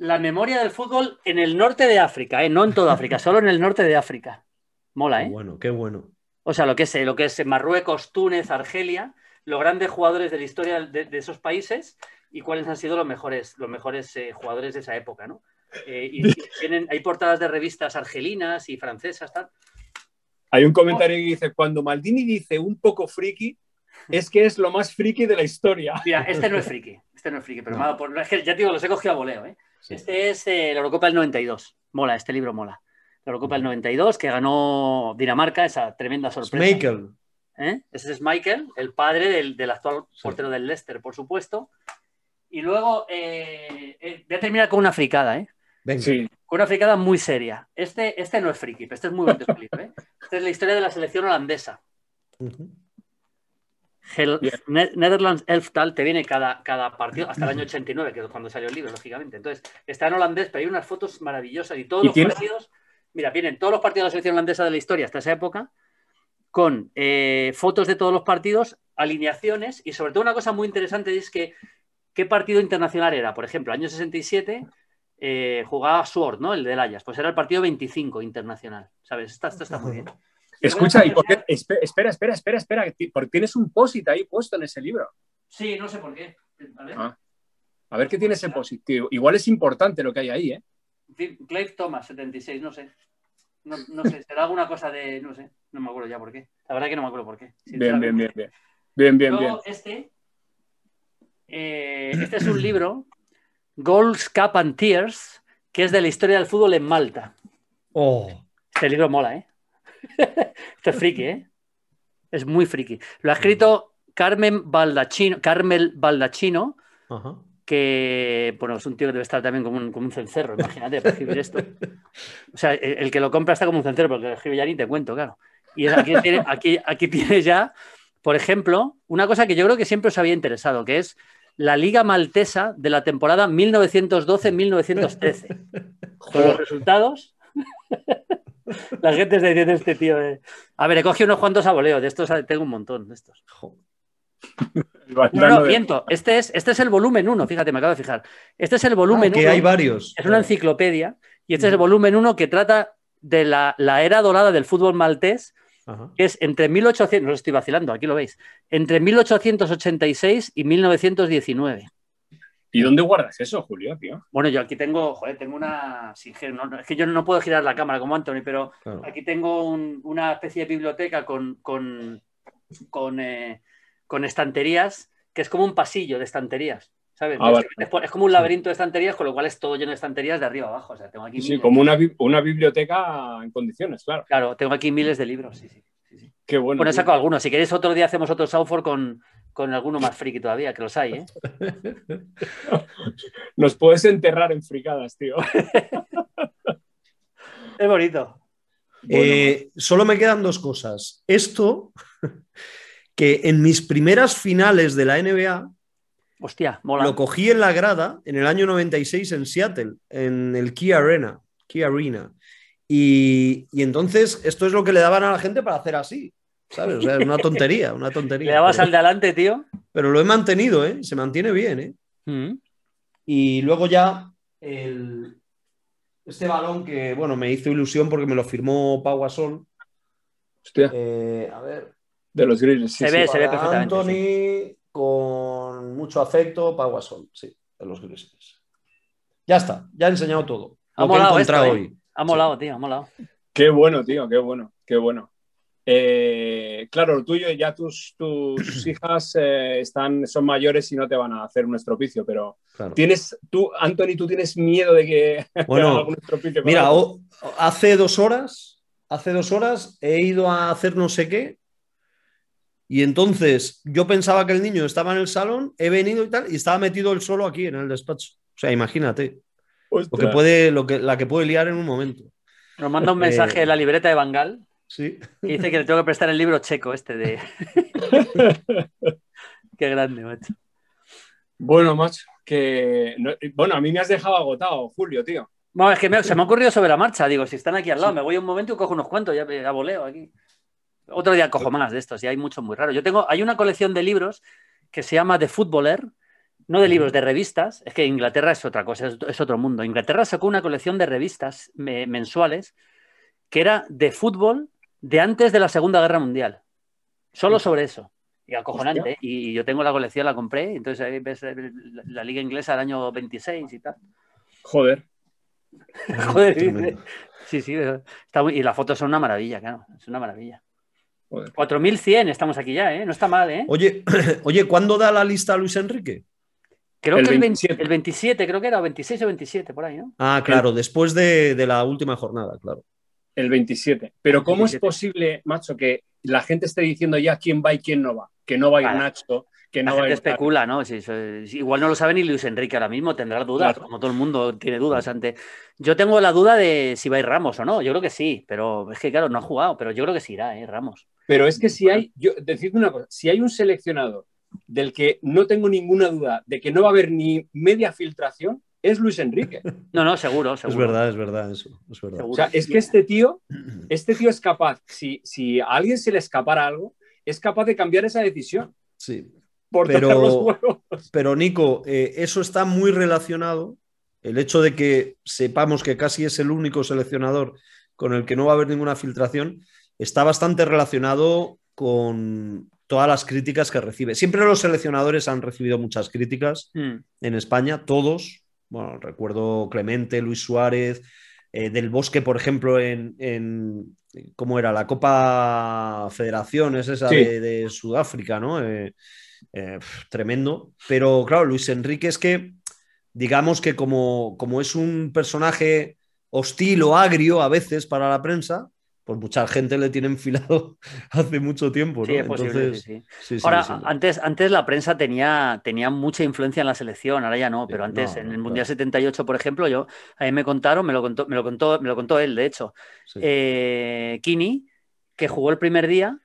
la memoria del fútbol en el norte de África, ¿eh? no en toda África, solo en el norte de África. Mola, ¿eh? Qué bueno, qué bueno. O sea, lo que es, eh, lo que es eh, Marruecos, Túnez, Argelia, los grandes jugadores de la historia de, esos países y cuáles han sido los mejores, los mejores eh, jugadores de esa época, ¿no? y, tienen, hay portadas de revistas argelinas y francesas, tal. Hay un comentario que dice, cuando Maldini dice un poco friki, es que es lo más friki de la historia. Mira, este no es friki, este no es friki, pero es que ya digo, los he cogido a voleo, ¿eh? Este es eh, la Eurocopa del 92. Mola, este libro mola. La Eurocopa del 92, que ganó Dinamarca, esa tremenda sorpresa. Michael. ¿Eh? Ese es Michael, el padre del, actual portero del Leicester, por supuesto. Y luego, eh, voy a terminar con una fricada, ¿eh? Sí. Con Una fricada muy seria. Este, este no es friki, este es muy bonito este Esta es la historia de la selección holandesa. Netherlands Elftal te viene cada, cada partido, hasta el año 89, que es cuando salió el libro, lógicamente. Entonces, está en holandés, pero hay unas fotos maravillosas y todos los partidos, mira, vienen todos los partidos de la selección holandesa de la historia hasta esa época, con eh, fotos de todos los partidos, alineaciones y sobre todo una cosa muy interesante es que qué partido internacional era. Por ejemplo, año 67 eh, jugaba Sword, ¿no? El del Ayas. Pues era el partido 25 internacional, ¿sabes? esto está muy bien. Escucha, y por espera, espera, espera, espera, porque tienes un POSIT ahí puesto en ese libro. Sí, no sé por qué. Ah. A ver, qué tiene ese pues POSIT, Igual es importante lo que hay ahí, ¿eh? Thomas, 76, no sé. No, sé, será alguna cosa de, no sé, no me acuerdo ya por qué. La verdad que no me acuerdo por qué. Bien, bien, bien, bien. Bien, bien, este, eh, este, es un libro, Goals, Cup and Tears, que es de la historia del fútbol en Malta. Oh. Este libro mola, ¿eh? Esto es friki, ¿eh? Es muy friki. Lo ha escrito Carmen Baldachino, Carmel Baldachino, que, bueno, es un tío que debe estar también como un, cencerro, imagínate, para escribir esto. O sea, el, que lo compra está como un cencerro, porque lo escribe ya ni te cuento, claro. Y aquí tiene, aquí, aquí tiene ya, por ejemplo, una cosa que yo creo que siempre os había interesado, que es la Liga Maltesa de la temporada 1912-1913. Con los resultados. La gente está diciendo este tío. Eh". A ver, he cogido unos cuantos aboleos. De estos ah, tengo un montón. De estos. No, miento. Este, este es, el volumen 1, fíjate, me acabo de fijar. Este es el volumen 1. Ah, que hay varios. Es una enciclopedia y este es el volumen 1 que trata de la, era dorada del fútbol maltés, que es entre 1800, no estoy vacilando, aquí lo veis, entre 1886 y 1919. ¿Y dónde guardas eso, Julio, tío? Bueno, yo aquí tengo, joder, tengo una. es que yo no puedo girar la cámara como Anthony, pero aquí tengo una especie de biblioteca con, con, eh, con, estanterías, que es como un pasillo de estanterías. ¿sabes? Ah, es, como un laberinto de estanterías, con lo cual es todo lleno de estanterías de arriba abajo. tengo sí, como una, una biblioteca en condiciones, claro. Claro, tengo aquí miles de libros, sí, sí. Qué bueno. saco algunos. Si queréis, otro día hacemos otro software con, alguno más friki todavía, que los hay, Nos ¿eh? puedes enterrar en fricadas, tío. es bonito. Eh, solo me quedan dos cosas. Esto, que en mis primeras finales de la NBA. mola. Lo cogí en la grada en el año 96 en Seattle, en el Key Arena. Key Arena. Y, y, entonces, esto es lo que le daban a la gente para hacer así una tontería, una tontería. Le dabas al de adelante, tío. Pero lo he mantenido, ¿eh? Se mantiene bien, ¿eh? Mm. Y luego ya este balón que, bueno, me hizo ilusión porque me lo firmó Pau Gasol. Hostia. Eh, a ver. De los grises se ve, se ve perfectamente. Anthony con mucho afecto, Pau Gasol, sí, de los Grises Ya está, ya he enseñado todo. Ha lo encontrado ¿eh? hoy. Ha molado, tío, ha molado. Qué bueno, tío, qué bueno, qué bueno. Eh, claro, el tuyo, y ya tus, hijas eh, están, son mayores y no te van a hacer un estropicio, pero tienes tú, Anthony, tú tienes miedo de que bueno, estropicio. Mira, hace dos horas, hace dos horas he ido a hacer no sé qué y entonces yo pensaba que el niño estaba en el salón, he venido y tal, y estaba metido el solo aquí en el despacho. O sea, imagínate. puede, lo que, la que puede liar en un momento. Nos manda un eh, mensaje de la libreta de Bangal. Sí. dice que le tengo que prestar el libro checo este de. Qué grande, macho. Bueno, macho, que. bueno, a mí me has dejado agotado, Julio, tío. Bueno, es que se me ha ocurrido sobre la marcha. Digo, si están aquí al lado, me voy un momento y cojo unos cuantos, ya, ya voleo aquí. Otro día cojo más de estos, y hay muchos muy raros. Yo tengo, hay una colección de libros que se llama The Footballer, no de libros, de revistas. Es que Inglaterra es otra cosa, es otro mundo. Inglaterra sacó una colección de revistas mensuales que era de fútbol de antes de la Segunda Guerra Mundial. Solo sobre eso. Y acojonante. Y, yo tengo la colección, la compré. Entonces ahí ves la, Liga Inglesa del año 26 y tal. Joder. Joder. sí, sí. Está Y las fotos son una maravilla, claro. Es una maravilla. 4100 estamos aquí ya, ¿eh? No está mal, ¿eh? Oye, oye, ¿cuándo da la lista Luis Enrique? Creo que el 27. creo que era, 26 o 27, por ahí, ¿no? Ah, claro, después de la última jornada, claro. El 27. Pero ¿cómo es posible, macho, que la gente esté diciendo ya quién va y quién no va? Que no va a Nacho, que no va a especula, ¿no? igual no lo sabe ni Luis Enrique ahora mismo, tendrá dudas, como todo el mundo tiene dudas ante... Yo tengo la duda de si va a ir Ramos o no, yo creo que sí, pero es que claro, no ha jugado, pero yo creo que sí irá, ¿eh? Ramos. Pero es que si hay, yo decirte una cosa, si hay un seleccionado del que no tengo ninguna duda de que no va a haber ni media filtración, es Luis Enrique. No, no, seguro, seguro. Es verdad, es verdad, eso, es verdad. O sea, es que este tío, este tío es capaz, si, si a alguien se le escapara algo, es capaz de cambiar esa decisión. Sí. Por pero, los pero Nico, eh, eso está muy relacionado, el hecho de que sepamos que casi es el único seleccionador con el que no va a haber ninguna filtración, está bastante relacionado con, todas las críticas que recibe. Siempre los seleccionadores han recibido muchas críticas mm. en España, todos, bueno, recuerdo Clemente, Luis Suárez, eh, del Bosque, por ejemplo, en, en, ¿cómo era? La Copa Federaciones, esa de, Sudáfrica, ¿no? Eh, eh, tremendo. Pero claro, Luis Enrique es que, digamos que como, como es un personaje hostil o agrio a veces para la prensa, pues mucha gente le tiene enfilado hace mucho tiempo. ¿no? Sí, sí, ahora, Antes, antes la prensa tenía, tenía mucha influencia en la selección, ahora ya no, pero antes, en el Mundial 78, por ejemplo, yo, a mí me contaron, me lo contó, me lo contó, me lo contó él, de hecho, eh, Kini, que jugó el primer día,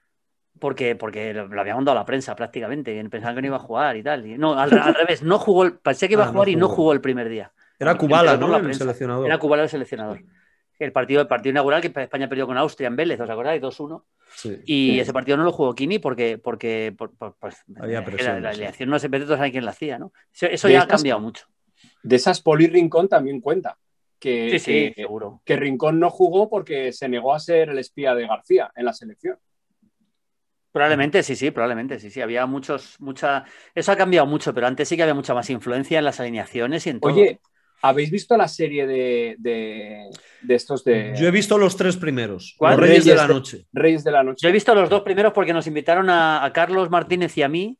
porque, porque lo había mandado a la prensa prácticamente, pensaban que no iba a jugar y tal. no, al, revés, no jugó, pensé que iba a ah, jugar y no jugó el primer día. Era em, Kubala, ¿no? Era Kubala el seleccionador el partido, el partido inaugural que España perdió con Austria en Vélez, ¿os acordáis? 2-1. Y ese partido no lo jugó Kini porque, porque pues, la, alineación no se perdió, todos quién la hacía, ¿no? Eso, ya ha cambiado mucho. De esas Poli Rincón también cuenta. Que, seguro. que Rincón no jugó porque se negó a ser el espía de García en la selección. Probablemente sí, sí, probablemente sí, sí. Había muchos, mucha. Eso ha cambiado mucho, pero antes sí que había mucha más influencia en las alineaciones y en todo. Oye, ¿Habéis visto la serie de, estos de.? Yo he visto los tres primeros. Reyes, de la Noche. Reyes de la Noche. Yo he visto los dos primeros porque nos invitaron a, Carlos Martínez y a mí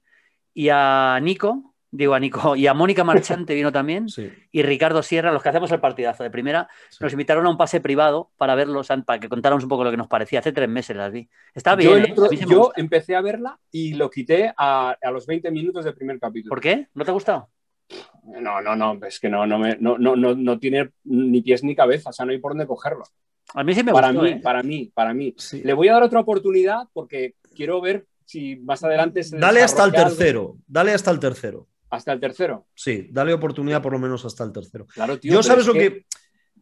y a Nico. Digo a Nico y a Mónica Marchante vino también sí. y Ricardo Sierra, los que hacemos el partidazo de primera, nos invitaron a un pase privado para verlos, para que contáramos un poco lo que nos parecía. Hace tres meses las vi. Está bien. ¿eh? Yo, empecé a verla y lo quité a, a los 20 minutos del primer capítulo. ¿Por qué? ¿No te ha gustado? no, no, no, es que no, no, me, no, no, no, tiene ni pies ni cabeza, o sea, no hay por dónde cogerlo. A mí sí me para mí, ¿eh? Para mí, para mí, Le voy a dar otra oportunidad porque quiero ver si más adelante Dale hasta el tercero, dale hasta el tercero. ¿Hasta el tercero? Sí, dale oportunidad por lo menos hasta el tercero. Claro, Yo sabes lo que...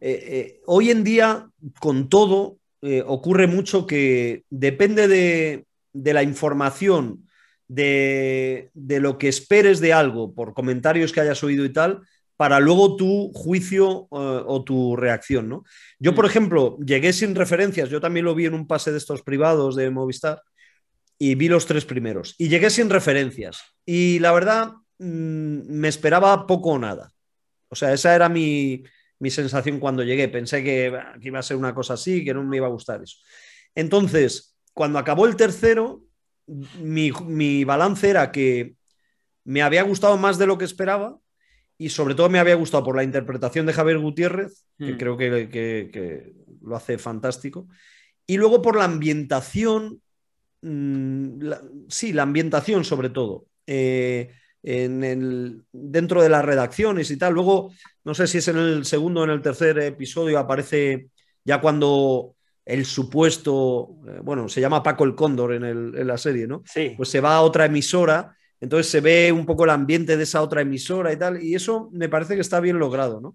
Eh, eh, hoy en día, con todo, ocurre mucho que depende de, de la información de, lo que esperes de algo, por comentarios que hayas oído y tal, para luego tu juicio eh, o tu reacción, ¿no? Yo, por mm. ejemplo, llegué sin referencias, yo también lo vi en un pase de estos privados de Movistar y vi los tres primeros y llegué sin referencias y la verdad mm, me esperaba poco o nada. O sea, esa era mi, sensación cuando llegué. Pensé que iba a ser una cosa así, que no me iba a gustar eso. Entonces, cuando acabó el tercero, mi, balance era que me había gustado más de lo que esperaba y sobre todo me había gustado por la interpretación de Javier Gutiérrez, que mm. creo que, lo hace fantástico, y luego por la ambientación, mm, sí, la ambientación sobre todo, eh, en el, dentro de las redacciones y tal. Luego, no sé si es en el segundo o en el tercer episodio, aparece ya cuando el supuesto, eh, bueno, se llama Paco el Cóndor en, la serie, ¿no? Sí. Pues se va a otra emisora, entonces se ve un poco el ambiente de esa otra emisora y tal, y eso me parece que está bien logrado, ¿no?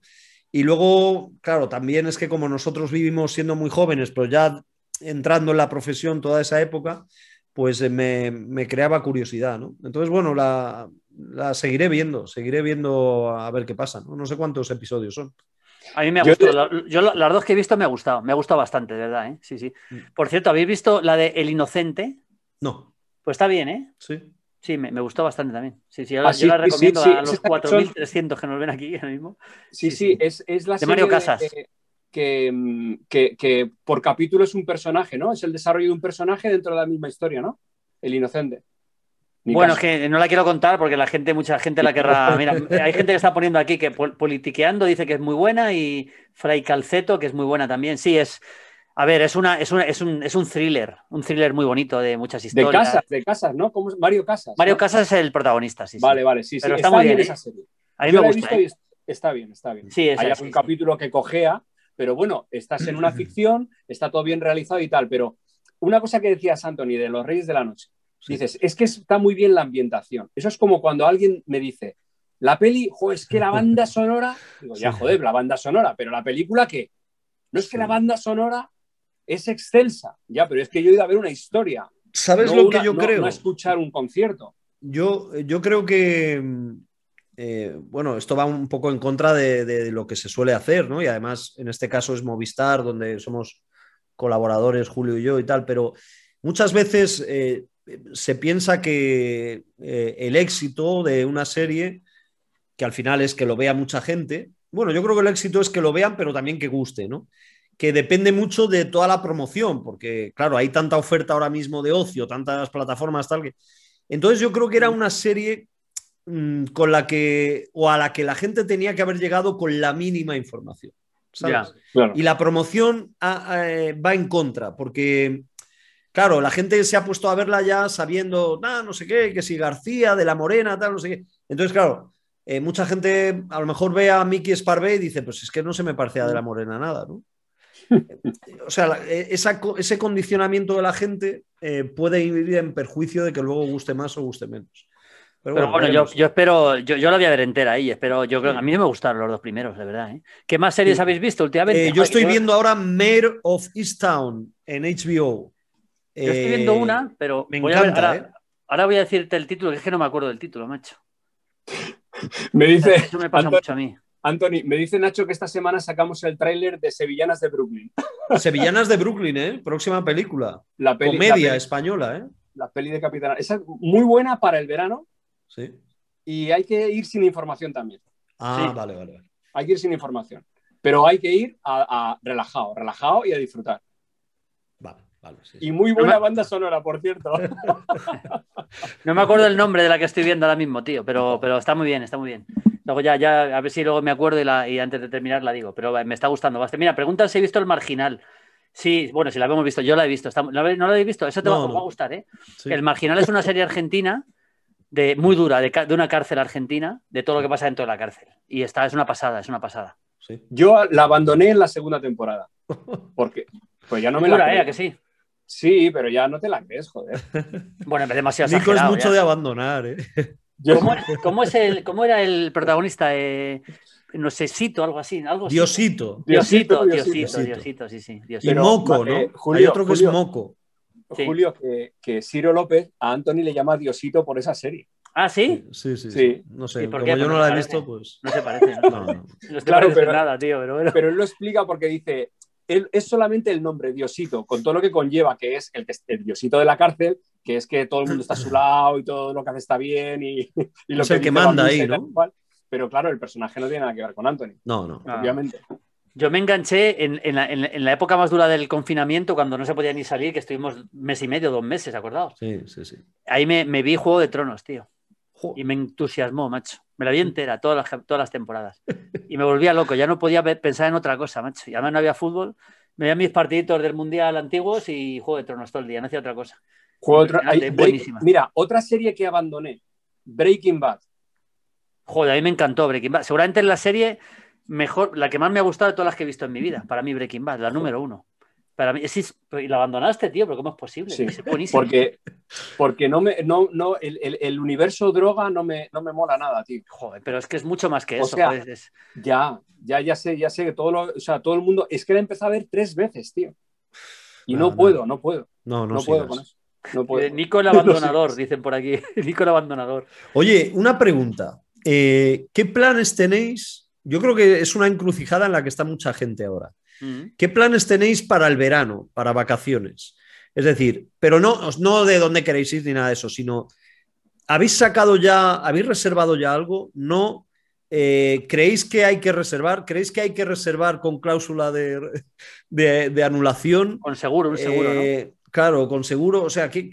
Y luego, claro, también es que como nosotros vivimos siendo muy jóvenes, pero ya entrando en la profesión toda esa época, pues eh, me, creaba curiosidad, ¿no? Entonces, bueno, la, la seguiré viendo, seguiré viendo a ver qué pasa, ¿no? No sé cuántos episodios son. A mí me ha Yo, las dos que he visto me ha gustado. Me ha gustado bastante, de verdad. ¿eh? Sí, sí. Mm. Por cierto, ¿habéis visto la de El Inocente? No. Pues está bien, ¿eh? Sí. Sí, me, gustó bastante también. Sí, sí, yo, la recomiendo a los 4.300 que nos ven aquí ahora mismo. Sí, sí, es, la de serie que, que por capítulo es un personaje, ¿no? Es el desarrollo de un personaje dentro de la misma historia, ¿no? El Inocente bueno, es que no la quiero contar porque la gente, mucha gente la querrá. Mira, hay gente que está poniendo aquí que politiqueando dice que es muy buena y Fray Calceto, que es muy buena también. Sí, es. A ver, es, una, es, es, un, thriller, un thriller muy bonito de muchas historias. De Casas, de Casas, ¿no? Mario Casas. Mario Casas es el protagonista, sí. Vale, vale, sí, sí. Pero está, muy bien, esa ¿eh? serie. A mí ¿eh? está bien, está bien. Sí, es Hay un capítulo que cojea, pero bueno, estás en una ficción, está todo bien realizado y tal. Pero una cosa que decías, Anthony, de Los Reyes de la Noche Dices, es que está muy bien la ambientación. Eso es como cuando alguien me dice, la peli, jo, es que la banda sonora, digo, ya joder, la banda sonora, pero la película ¿qué? no es que la banda sonora es excelsa, ya, pero es que yo he ido a ver una historia. ¿Sabes lo que yo creo? No a escuchar un concierto. Yo, yo creo que, eh, bueno, esto va un poco en contra de, lo que se suele hacer, ¿no? Y además, en este caso es Movistar, donde somos colaboradores Julio y yo y tal, pero muchas veces eh, se piensa que eh, el éxito de una serie, que al final es que lo vea mucha gente, bueno, yo creo que el éxito es que lo vean, pero también que guste, ¿no? Que depende mucho de toda la promoción, porque claro, hay tanta oferta ahora mismo de ocio, tantas plataformas, tal que... Entonces yo creo que era una serie mm, con la que, o a la que la gente tenía que haber llegado con la mínima información. Y la promoción eh, va en contra, porque Claro, la gente se ha puesto a verla ya sabiendo, nada, no sé qué, que si García, de la Morena, tal, no sé qué. Entonces, claro, eh, mucha gente a lo mejor ve a Mickey Sparvey y dice, pues es que no se me parecía de la Morena nada, ¿no? o sea, e, ese condicionamiento de la gente eh, puede ir en perjuicio de que luego guste más o guste menos. Pero bueno, yo, espero, yo, la voy a ver entera ahí, espero, yo creo, a mí me gustaron los dos primeros, de verdad. ¿eh? ¿Qué más series habéis visto últimamente? yo estoy viendo ahora Mayor of Town en HBO. Yo estoy viendo eh, una, pero eh. ahora, voy a decirte el título, que es que no me acuerdo del título, macho. me dice. Eso me pasa mucho a mí. Anthony, me dice Nacho que esta semana sacamos el tráiler de Sevillanas de Brooklyn. Sevillanas de Brooklyn, ¿eh? Próxima película. La Comedia española, ¿eh? La peli de Capitana. Esa es muy buena para el verano. Sí. Y hay que ir sin información también. Ah, vale, vale, Hay que ir sin información. Pero hay que ir a relajado, relajado y a disfrutar. Vale. Y muy buena banda sonora, por cierto. no me acuerdo el nombre de la que estoy viendo ahora mismo, tío, pero, pero está muy bien, está muy bien. Luego ya, ya, a ver si luego me acuerdo y, antes de terminar la digo, pero me está gustando bastante. Mira, pregunta si he visto el marginal. Sí, bueno, si la hemos visto, yo la he visto. no, la he visto, eso te va, a gustar, ¿eh? El marginal es una serie argentina de, muy dura, de, una cárcel argentina, de todo lo que pasa dentro de la cárcel. Y está, es una pasada, es una pasada. Yo la abandoné en la segunda temporada. Porque pues ya no me la. ¿eh? que sí. Sí, pero ya no te la crees, joder. Bueno, es demasiado Nico es mucho de abandonar, ¿eh? ¿Cómo, es el, ¿Cómo, era el protagonista? Eh, no sé, Cito, algo así. Algo Diosito. Diosito. Diosito, Diosito, Diosito, sí, sí. Diosito. Y Moco, ¿no? Eh, Julio, Hay otro que es Moco. Julio, que, Ciro López a Anthony le llama Diosito por esa serie. ¿Ah, sí? Sí, sí, sí. No sé, como yo no, la he visto, pues... No se parece. No, no, no. se claro, parece pero, nada, tío. pero él lo explica porque dice, es solamente el nombre Diosito, con todo lo que conlleva, que es el, Diosito de la cárcel, que es que todo el mundo está a su lado y todo lo que hace está bien y, lo es que, el que manda ahí, ¿no? pero claro, el personaje no tiene nada que ver con Anthony. No, no. Ah. Obviamente. Yo me enganché en, la, época más dura del confinamiento, cuando no se podía ni salir, que estuvimos mes y medio, dos meses, ¿acordado? Sí, sí, sí. Ahí me, me vi Juego de Tronos, tío. Y me entusiasmó, macho. Me la vi entera, todas las, todas las temporadas. Y me volvía loco, ya no podía pensar en otra cosa, macho. Y además no había fútbol. Me veía mis partiditos del Mundial antiguos y Juego de Tronos todo el día, no hacía otra cosa. Juego mira, otra serie que abandoné, Breaking Bad. Joder, a mí me encantó Breaking Bad. Seguramente es la serie mejor, la que más me ha gustado de todas las que he visto en mi vida. Para mí Breaking Bad, la número uno. Para mí, y lo abandonaste, tío, pero ¿cómo es posible? Sí, es buenísimo. Porque, porque no el, universo droga no me, no me mola nada, tío. Joder, pero es que es mucho más que eso. Ya, ya, ya sé, ya sé que todo o sea, todo el mundo, es que la empezado a ver tres veces, tío. Y no, puedo, no puedo. No, no, puedo con eso. No puedo. Eh, Nico el abandonador, dicen por aquí. Nico el abandonador. Oye, una pregunta. Eh, ¿Qué planes tenéis? Yo creo que es una encrucijada en la que está mucha gente ahora. ¿Qué planes tenéis para el verano, para vacaciones? Es decir, pero no, no de dónde queréis ir ni nada de eso, sino ¿habéis sacado ya, habéis reservado ya algo? ¿No eh, ¿Creéis que hay que reservar? ¿Creéis que hay que reservar con cláusula de, de, anulación? Con seguro, un seguro, eh, Claro, con seguro. O sea, ¿qué,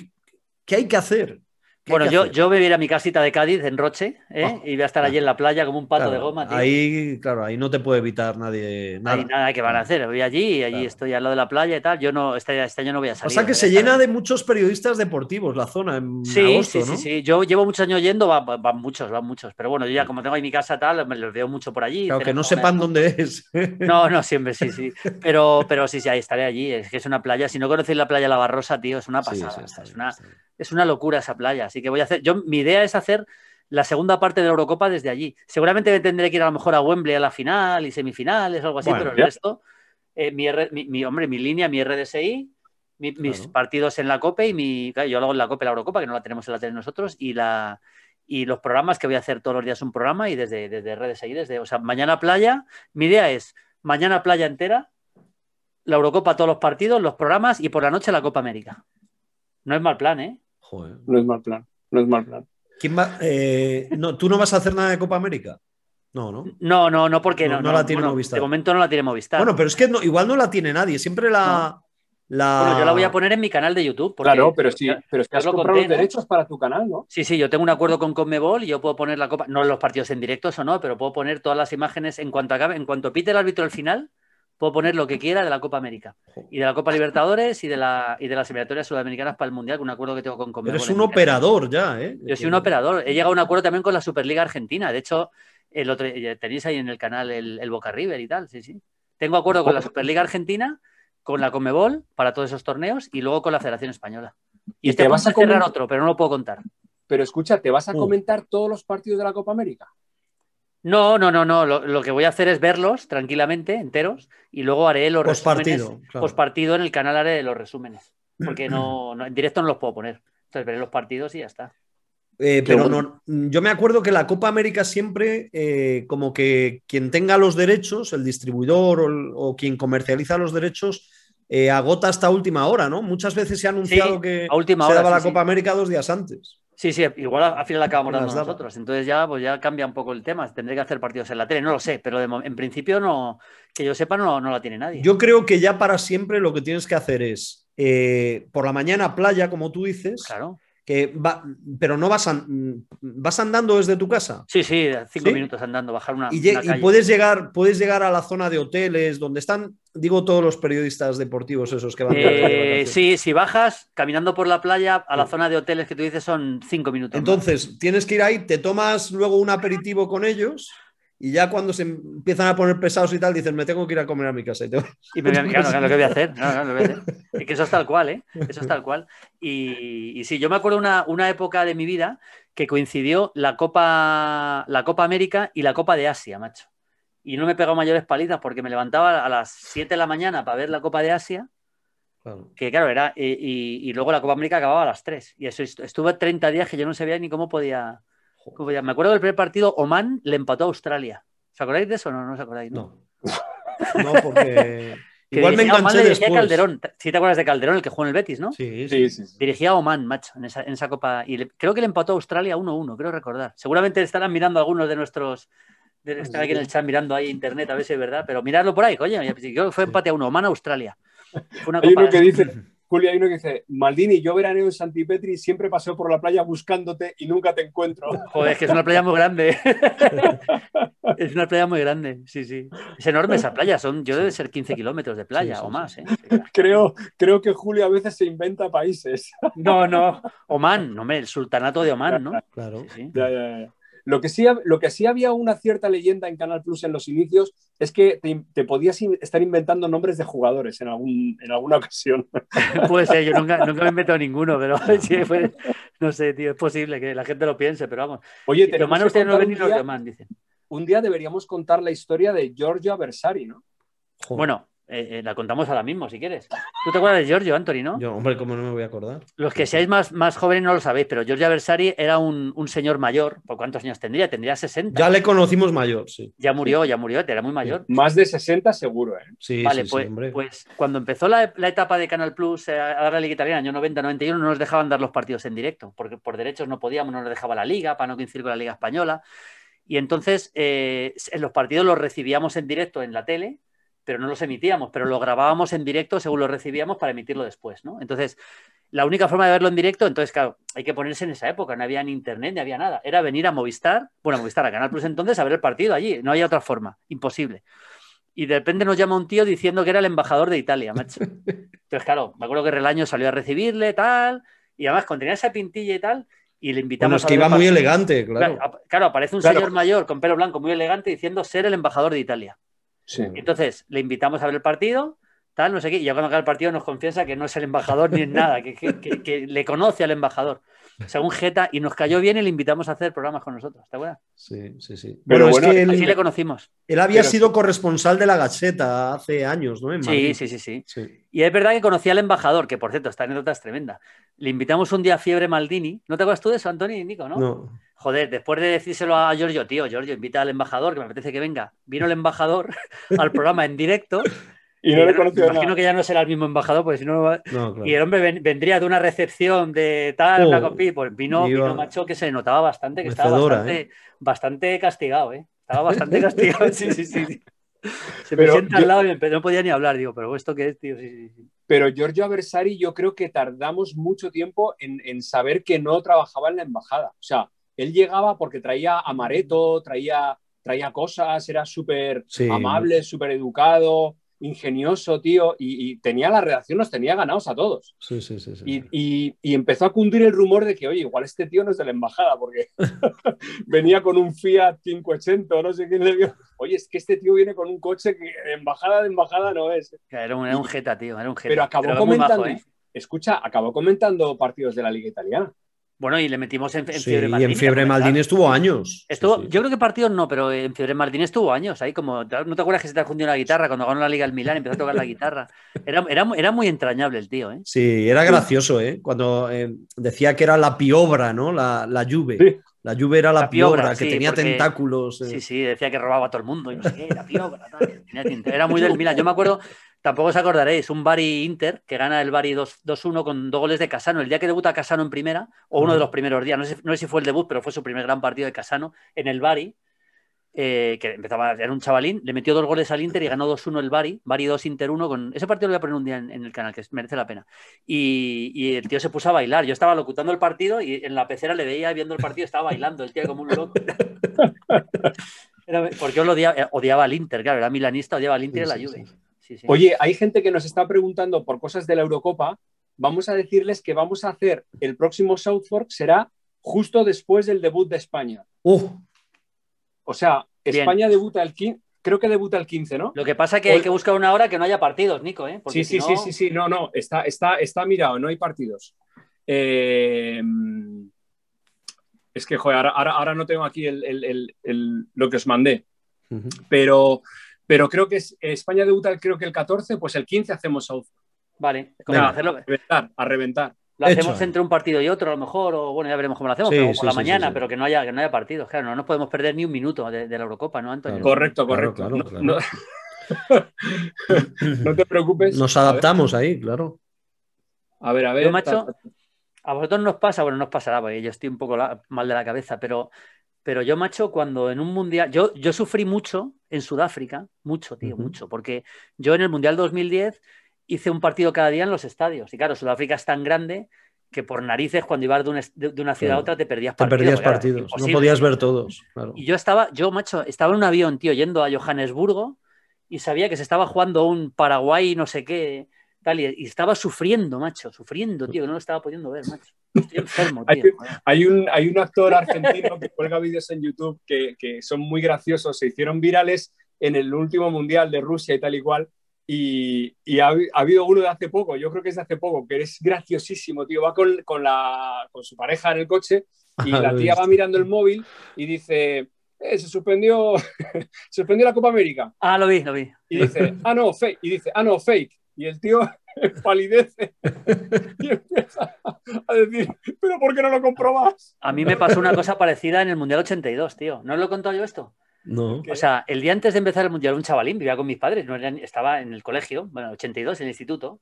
¿qué, hay que hacer? Bueno, yo, voy a ir a mi casita de Cádiz en Roche ¿eh? ah, y voy a estar ah. allí en la playa como un pato de goma. Tío. Ahí, claro, ahí no te puede evitar nadie. Nada, ahí nada que van a hacer. Voy allí y allí estoy al lado de la playa y tal. Yo no, este, este año no voy a salir. O sea que se llena de muchos periodistas deportivos la zona en sí, agosto, sí, ¿no? sí, sí. Yo llevo muchos años yendo, van, muchos, van muchos. Pero bueno, yo ya como tengo ahí mi casa tal, me los veo mucho por allí. Claro, que no sepan dónde es. No, no, siempre, sí, sí. Pero, pero sí, sí, ahí estaré allí. Es que es una playa. Si no conocéis la playa La Barrosa, tío, es una pasada. es una es una locura esa playa. Así que voy a hacer. Yo, mi idea es hacer la segunda parte de la Eurocopa desde allí. Seguramente me tendré que ir a lo mejor a Wembley a la final y semifinales o algo así, pero el resto, eh, mi, hombre, mi línea, mi RDSI, mis partidos en la Copa y mi. Yo hago en la Copa la Eurocopa, que no la tenemos en la tele nosotros, y la. Y los programas que voy a hacer todos los días un programa y desde, desde RDSI, desde, o sea, mañana playa, mi idea es mañana playa entera, la Eurocopa todos los partidos, los programas y por la noche la Copa América. No es mal plan, ¿eh? No es mal plan, no es mal plan. Eh, ¿Tú no vas a hacer nada de Copa América? No, ¿no? No, no, no, porque no. No, la tiene De momento no la tiene Movistar. Bueno, pero es que igual no la tiene nadie. Siempre la, la... yo la voy a poner en mi canal de YouTube. claro, pero sí, pero es que has comprado los derechos para tu canal, ¿no? Sí, sí, yo tengo un acuerdo con Conmebol y yo puedo poner la copa, no los partidos en directo, o no, pero puedo poner todas las imágenes en cuanto acabe, en cuanto pite el árbitro al final, puedo poner lo que quiera de la Copa América y de la Copa Libertadores y de, la, de las eliminatorias sudamericanas para el Mundial, un acuerdo que tengo con Pero Es un operador ya, ¿eh? Yo soy un operador. He llegado a un acuerdo también con la Superliga Argentina. De hecho, el otro, eh, tenéis ahí en el canal el, Boca River y tal, sí, sí. Tengo acuerdo con la Superliga Argentina, con la Comebol para todos esos torneos y luego con la Federación Española. Y, este te vas a cerrar otro, pero no lo puedo contar. Pero escucha, ¿te vas a comentar todos los partidos de la Copa América? No, no, no, no. Lo, que voy a hacer es verlos tranquilamente, enteros, y luego haré los resúmenes. Partido, en el canal haré los resúmenes. Porque no, en directo no los puedo poner. Entonces veré los partidos y ya está. Eh, pero no, yo me acuerdo que la Copa América siempre, eh, como que quien tenga los derechos, el distribuidor o, quien comercializa los derechos, eh, agota hasta última hora, ¿no? Muchas veces se ha anunciado que a última hora, se daba la Copa América dos días antes. Sí, sí, igual al final acabamos dando nosotros. Entonces ya, pues ya cambia un poco el tema. Tendré que hacer partidos en la tele, no lo sé, pero en principio no, que yo sepa, no, no la tiene nadie. Yo creo que ya para siempre lo que tienes que hacer es eh, por la mañana playa, como tú dices. Claro que va, pero no vas, vas andando desde tu casa. Sí, sí, cinco minutos andando, bajar una. Y, puedes, llegar, puedes llegar a la zona de hoteles donde están, digo, todos los periodistas deportivos esos que van. Eh, sí, si bajas caminando por la playa a la zona de hoteles que tú dices son cinco minutos. Entonces, tienes que ir ahí, te tomas luego un aperitivo con ellos. Y ya cuando se empiezan a poner pesados y tal, dicen, me tengo que ir a comer a mi casa. Y, me dicen, ¿qué voy a hacer? No, Es que eso es tal cual, ¿eh? Eso es tal cual. Y, y sí, yo me acuerdo una, una, época de mi vida que coincidió la Copa, la Copa América y la Copa de Asia, macho. Y no me he pegado mayores palizas porque me levantaba a las 7 de la mañana para ver la Copa de Asia. Que claro, era. Y, y, luego la Copa América acababa a las 3. Y eso estuve 30 días que yo no sabía ni cómo podía me acuerdo del primer partido, Oman le empató a Australia. ¿Os acordáis de eso o no? ¿No os acordáis? No. porque. Igual me enganché después. Calderón. Si te acuerdas de Calderón, el que jugó en el Betis, ¿no? Sí, sí, sí. Dirigía a Oman, macho, en esa, en esa copa. Y creo que le empató a Australia 1-1, creo recordar. Seguramente estarán mirando algunos de nuestros. De, aquí en el chat mirando ahí internet a ver si es verdad, pero miradlo por ahí, coño. Fue empate a uno, Oman a Australia. Fue una que dice, Julio, hay uno que dice, Maldini, yo veraneo en Santipetri, siempre paseo por la playa buscándote y nunca te encuentro. Joder, es que es una playa muy grande. es una playa muy grande, sí, sí. Es enorme esa playa, son, yo debe ser 15 kilómetros de playa o más. ¿eh? Creo, creo que Julio a veces se inventa países. no, no, Oman, no el sultanato de Oman, ¿no? Claro. Lo que, sí, lo que sí había una cierta leyenda en Canal Plus en los inicios es que te, podías estar inventando nombres de jugadores en, algún, en alguna ocasión. Puede ser, yo nunca, me he inventado ninguno, pero sí, fue. no sé, tío, es posible que la gente lo piense, pero vamos. Oye, te no día, Un día deberíamos contar la historia de Giorgio Aversari, ¿no? Bueno, eh, eh, la contamos ahora mismo, si quieres. ¿Tú te acuerdas de Giorgio, Anthony, no? Yo, hombre, ¿cómo no me voy a acordar? Los que seáis más, más jóvenes no lo sabéis, pero Giorgio Aversari era un, señor mayor. ¿Por cuántos años tendría? Tendría 60. Ya le conocimos mayor, sí. Ya murió, ya murió, era muy mayor. Más de 60 seguro, ¿eh? Sí, vale, pues, pues cuando empezó la, etapa de Canal Plus, dar eh, la Liga Italiana, año 90, 91, no nos dejaban dar los partidos en directo, porque por derechos no podíamos, no nos dejaba la Liga, para no coincidir con la Liga Española. Y entonces los partidos los recibíamos en directo en la tele pero no los emitíamos, pero lo grabábamos en directo según lo recibíamos para emitirlo después, ¿no? Entonces, la única forma de verlo en directo, entonces, claro, hay que ponerse en esa época, no había ni internet, ni había nada, era venir a Movistar, bueno, a Movistar, a Canal Plus entonces, a ver el partido allí, no había otra forma, imposible. Y de repente nos llama un tío diciendo que era el embajador de Italia, macho. Entonces, claro, me acuerdo que Relaño salió a recibirle, tal, y además, con tenía esa pintilla y tal, y le invitamos bueno, es que iba muy elegante, claro. Claro, aparece un señor mayor con pelo blanco muy elegante diciendo ser el embajador de Italia. Entonces, le invitamos a ver el partido, tal, no sé qué, y ya cuando acaba el partido nos confiesa que no es el embajador ni en nada, que, le conoce al embajador. Según Geta, y nos cayó bien y le invitamos a hacer programas con nosotros, ¿te acuerdas? Sí, sí, sí. Pero es así le conocimos. Él había sido corresponsal de la Gaceta hace años, ¿no? sí, sí, sí, sí, sí. Y es verdad que conocía al embajador, que por cierto, esta anécdota es tremenda. Le invitamos un día a Fiebre Maldini. ¿No te acuerdas tú de eso, Antonio y Nico, no? No joder, después de decírselo a Giorgio, tío, Giorgio, invita al embajador, que me apetece que venga. Vino el embajador al programa en directo. y no le eh, imagino que ya no será el mismo embajador, porque si no. Y el hombre vendría de una recepción de tal, una oh, copia, pues vino, vino macho que se notaba bastante, que estaba ¿eh? bastante, castigado, ¿eh? Estaba bastante castigado, sí, sí, sí. Se presenta al lado y no podía ni hablar, digo, pero ¿esto qué es, tío? Sí, sí, sí. Pero Giorgio Aversari, yo creo que tardamos mucho tiempo en saber que no trabajaba en la embajada. O sea, él llegaba porque traía amareto, mm. traía, traía cosas, era súper amable, súper educado, ingenioso, tío, y, tenía la redacción, los tenía ganados a todos. Sí, sí, sí. Y, empezó a cundir el rumor de que, oye, igual este tío no es de la embajada, porque venía con un Fiat 580, no sé quién le vio. Oye, es que este tío viene con un coche que embajada de embajada no es. Era un, jeta, tío, era un jeta. Pero acabó comentando, ¿eh? escucha, acabó comentando partidos de la Liga Italiana. Bueno, y le metimos en, Fiebre Maldini. Y en Fiebre Maldini estuvo años. Estuvo, Yo creo que partidos no, pero en Fiebre Maldini estuvo años. Ahí como, ¿No te acuerdas que se te juntado una guitarra cuando ganó la Liga del Milán? Empezó a tocar la guitarra. Era, era, era, muy entrañable el tío. ¿eh? Sí, era gracioso. ¿eh? Cuando eh, decía que era la piobra, ¿no? La, la Juve. La lluvia era la, piobra, que tenía tentáculos. Eh. Sí, sí, decía que robaba a todo el mundo. la piobra. era muy del Milan. Yo me acuerdo Tampoco os acordaréis, un Bari Inter que gana el Bari 2-1 con dos goles de Casano. El día que debuta Casano en primera, o uno de los primeros días, no sé, si fue el debut, pero fue su primer gran partido de Casano en el Bari, eh, que empezaba, era un chavalín, le metió dos goles al Inter y ganó 2-1 el Bari, Bari 2 Inter 1. Con... Ese partido lo voy a poner un día en, el canal, que merece la pena. Y, el tío se puso a bailar. Yo estaba locutando el partido y en la pecera le veía viendo el partido, estaba bailando el tío como un loco. porque yo eh, odiaba, al Inter, claro, era milanista, odiaba al Inter y la Juve. Oye, hay gente que nos está preguntando por cosas de la Eurocopa. Vamos a decirles que vamos a hacer el próximo South Fork será justo después del debut de España. Uh. o sea, España debuta el 15, creo que debuta el 15, ¿no? Lo que pasa es que hay que buscar una hora que no haya partidos, Nico, ¿eh? sí, sí, sí, sí, sí, no, no, está, está, está mirado, no hay partidos. Eh, es que, joder, ahora, no tengo aquí lo que os mandé. Pero pero creo que España debuta creo que el 14, pues el 15 hacemos South. Vale, como hacerlo. A reventar, a reventar. Lo hacemos entre un partido y otro, a lo mejor, o bueno, ya veremos cómo lo hacemos, pero por la mañana, pero que no haya, haya partidos. Claro, no nos podemos perder ni un minuto de, la Eurocopa, ¿no, Antonio? correcto, correcto. no, te preocupes. Nos adaptamos ahí, claro. A ver, a ver. Yo, macho, a vosotros nos pasa, bueno, nos pasará, porque yo estoy un poco mal de la cabeza, pero pero yo, macho, cuando en un mundial, yo, yo sufrí mucho en Sudáfrica, mucho, tío, mucho, porque yo en el Mundial 2010 hice un partido cada día en los estadios. Y claro, Sudáfrica es tan grande que por narices cuando ibas de una, ciudad a otra te perdías partidos. Te perdías partidos, no podías ver todos. Y yo estaba, yo, macho, estaba en un avión, tío, yendo a Johannesburgo y sabía que se estaba jugando un Paraguay, no sé qué, y, estaba sufriendo, macho, sufriendo, tío, no lo estaba pudiendo ver, macho. Estoy enfermo, tío. Hay, un, actor argentino que cuelga vídeos en YouTube que, son muy graciosos, se hicieron virales en el último mundial de Rusia y tal y cual. Y, ha, habido uno de hace poco, yo creo que es de hace poco, que es graciosísimo, tío. Va con, su pareja en el coche y ah, la tía va mirando el móvil y dice: eh, Se suspendió, suspendió la Copa América. Ah, lo vi, lo vi. Y dice: Ah, no, fake. Y dice: Ah, no, fake. Y el tío palidece y empieza a decir, pero ¿por qué no lo comprobas? A mí me pasó una cosa parecida en el Mundial 82, tío. ¿No os lo he contado yo esto? No. O sea, el día antes de empezar el Mundial, un chavalín vivía con mis padres, no estaba en el colegio, bueno, 82, en el instituto.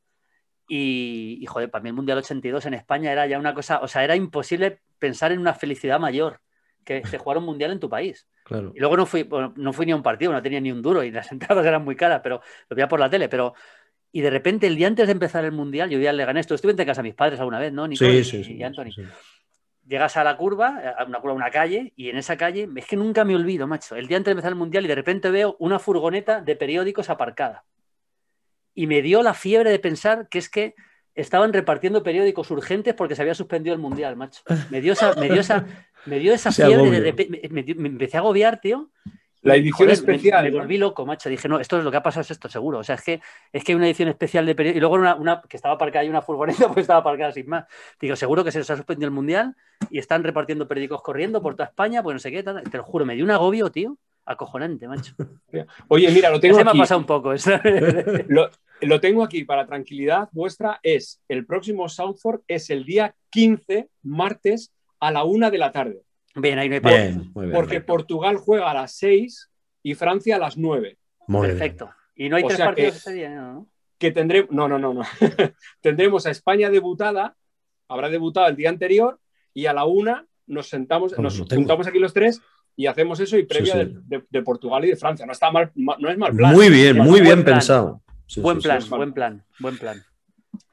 Y, joder, para mí el Mundial 82 en España era ya una cosa, o sea, era imposible pensar en una felicidad mayor que se jugar un Mundial en tu país. Claro. Y luego no fui, no fui ni a un partido, no tenía ni un duro y las entradas eran muy caras, pero lo veía por la tele, pero y de repente, el día antes de empezar el mundial, yo ya le gané estuve Estuve en casa de mis padres alguna vez, ¿no? sí, sí, sí, Anthony. Llegas a la curva, a una curva, a una calle, y en esa calle, es que nunca me olvido, macho, el día antes de empezar el mundial y de repente veo una furgoneta de periódicos aparcada. Y me dio la fiebre de pensar que es que estaban repartiendo periódicos urgentes porque se había suspendido el mundial, macho. Me dio esa, fiebre, de repente, me, empecé a agobiar, tío, la edición especial. Me, volví loco, macho. Dije, no, esto es lo que ha pasado, es esto, seguro. O sea, es que, es que hay una edición especial de periódico. Y luego una, que estaba aparcada y una furgoneta, pues estaba aparcada sin más. Digo, seguro que se les ha suspendido el mundial y están repartiendo periódicos corriendo por toda España, pues no sé qué. Te lo juro, me dio un agobio, tío. Acojonante, macho. Oye, mira, lo tengo. Se me ha pasado un poco. lo, tengo aquí para tranquilidad vuestra. Es el próximo Soundford es el día 15, martes, a la una de la tarde. Bien, ahí no hay problema. Porque Portugal juega a las 6 y Francia a las 9. Perfecto. Y no hay tres partidos ese día, ¿no? Que tendremos. No, no, no, no. tendremos a España debutada, habrá debutado el día anterior, y a la una nos sentamos, nos juntamos aquí los tres y hacemos eso y previa De, Portugal y de Francia. No está mal, no es mal plan. Muy bien, muy bien pensado. buen plan, buen plan, buen plan.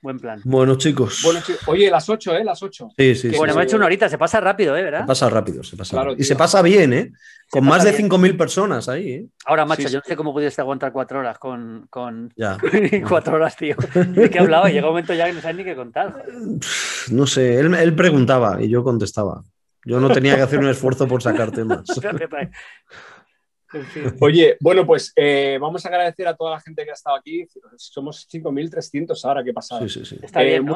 Buen plan. Bueno, chicos. Bueno, Oye, las 8, ¿eh? Las 8. Sí, sí, Bueno, hemos hecho una horita, se pasa rápido, ¿eh? ¿Verdad? pasa rápido, se pasa. Claro, y se pasa bien, ¿eh? Con más de 5.000 personas ahí, ¿eh? Ahora, macho, yo no sé cómo pudiste aguantar cuatro horas con. con... Ya. cuatro horas, tío. ¿De qué hablaba? llegó un momento ya que no sabes ni qué contar. No sé, él, él preguntaba y yo contestaba. Yo no tenía que hacer un esfuerzo por sacar temas. Oye, bueno, pues eh, vamos a agradecer a toda la gente que ha estado aquí. Somos 5.300 ahora, que pasa? Sí, sí, sí. Está eh, bien,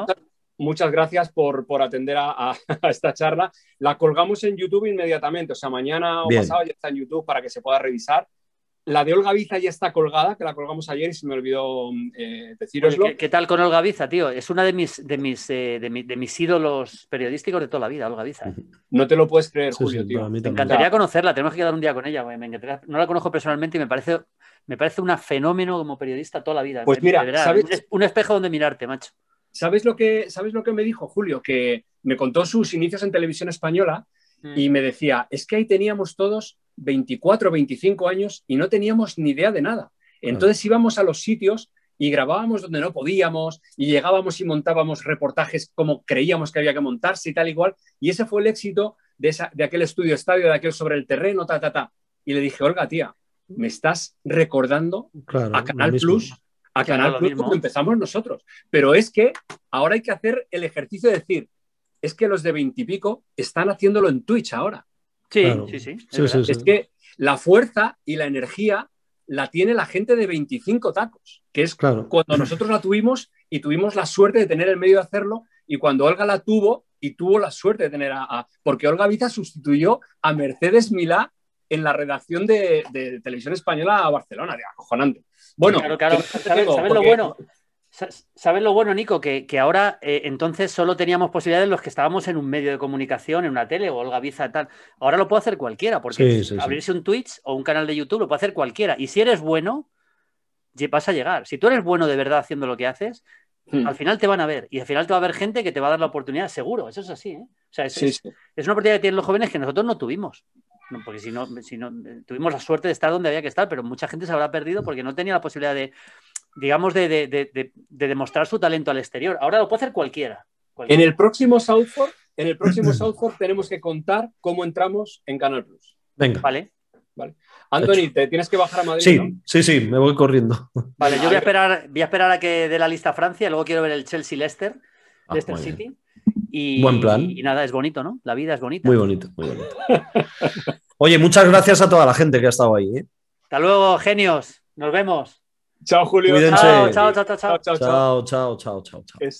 muchas, gracias por, atender a, esta charla. La colgamos en YouTube inmediatamente, o sea, mañana o pasado ya está en YouTube para que se pueda revisar. La de Olga ya está colgada, que la colgamos ayer y se me olvidó mm, eh, ¿qué, tal con Olga Biza, tío? Es una de mis, de mis, eh, de, mis ídolos periodísticos de toda la vida, Olga Biza. No te lo puedes creer, Julio, tío. Me encantaría conocerla, tenemos que quedar un día con ella. No la conozco personalmente y me parece, me parece un fenómeno como periodista toda la vida. Pues eh, mira, un espejo donde mirarte, macho. ¿Sabes lo, que, ¿Sabes lo que me dijo Julio? Que me contó sus inicios en televisión española mm. y me decía, es que ahí teníamos todos 24, 25 años y no teníamos ni idea de nada. Entonces íbamos a los sitios y grabábamos donde no podíamos y llegábamos y montábamos reportajes como creíamos que había que montarse y tal igual. Y, ese fue el éxito de, esa, de aquel estudio estadio, de aquel sobre el terreno, ta, ta, ta. Y le dije, Olga, tía, me estás recordando a Canal Plus, a Canal Plus como empezamos nosotros. Pero es que ahora hay que hacer el ejercicio de decir, es que los de veintipico están haciéndolo en Twitch ahora. Sí, sí, sí, Es que la fuerza y la energía la tiene la gente de 25 tacos, que es claro. cuando nosotros la tuvimos y tuvimos la suerte de tener el medio de hacerlo y cuando Olga la tuvo y tuvo la suerte de tener a... porque Olga Viza sustituyó a Mercedes Milá en la redacción de, Televisión Española a Barcelona, de acojonante. Bueno, claro, claro. ¿sabes, lo bueno? ¿Sabes lo bueno, Nico? Que, ahora eh, entonces solo teníamos posibilidades los que estábamos en un medio de comunicación, en una tele o Olga tal. Ahora lo puede hacer cualquiera, porque abrirse un Twitch o un canal de YouTube lo puede hacer cualquiera. Y si eres bueno, vas a llegar. Si tú eres bueno de verdad haciendo lo que haces, hmm. al final te van a ver. Y al final te va a haber gente que te va a dar la oportunidad, seguro. Eso es así, ¿eh? es, una oportunidad que tienen los jóvenes que nosotros no tuvimos. porque si no, si no, eh, tuvimos la suerte de estar donde había que estar, pero mucha gente se habrá perdido porque no tenía la posibilidad de digamos, de, demostrar su talento al exterior. Ahora lo puede hacer cualquiera. En el próximo Southport, en el próximo Southport tenemos que contar cómo entramos en Canal Plus. Venga. Vale. Vale. Anthony, te tienes que bajar a Madrid. Sí, sí, sí, me voy corriendo. Vale, yo voy a esperar, voy a, esperar a que dé la lista Francia, luego quiero ver el Chelsea ah, Leicester, Leicester City. Y, Buen plan. Y, nada, es bonito, ¿no? La vida es bonita. Muy bonito, muy bonito. Oye, muchas gracias a toda la gente que ha estado ahí. ¿eh? Hasta luego, genios. Nos vemos. Chao, Julio. chao, chao. Chao, chao, chao, chao. chao, chao.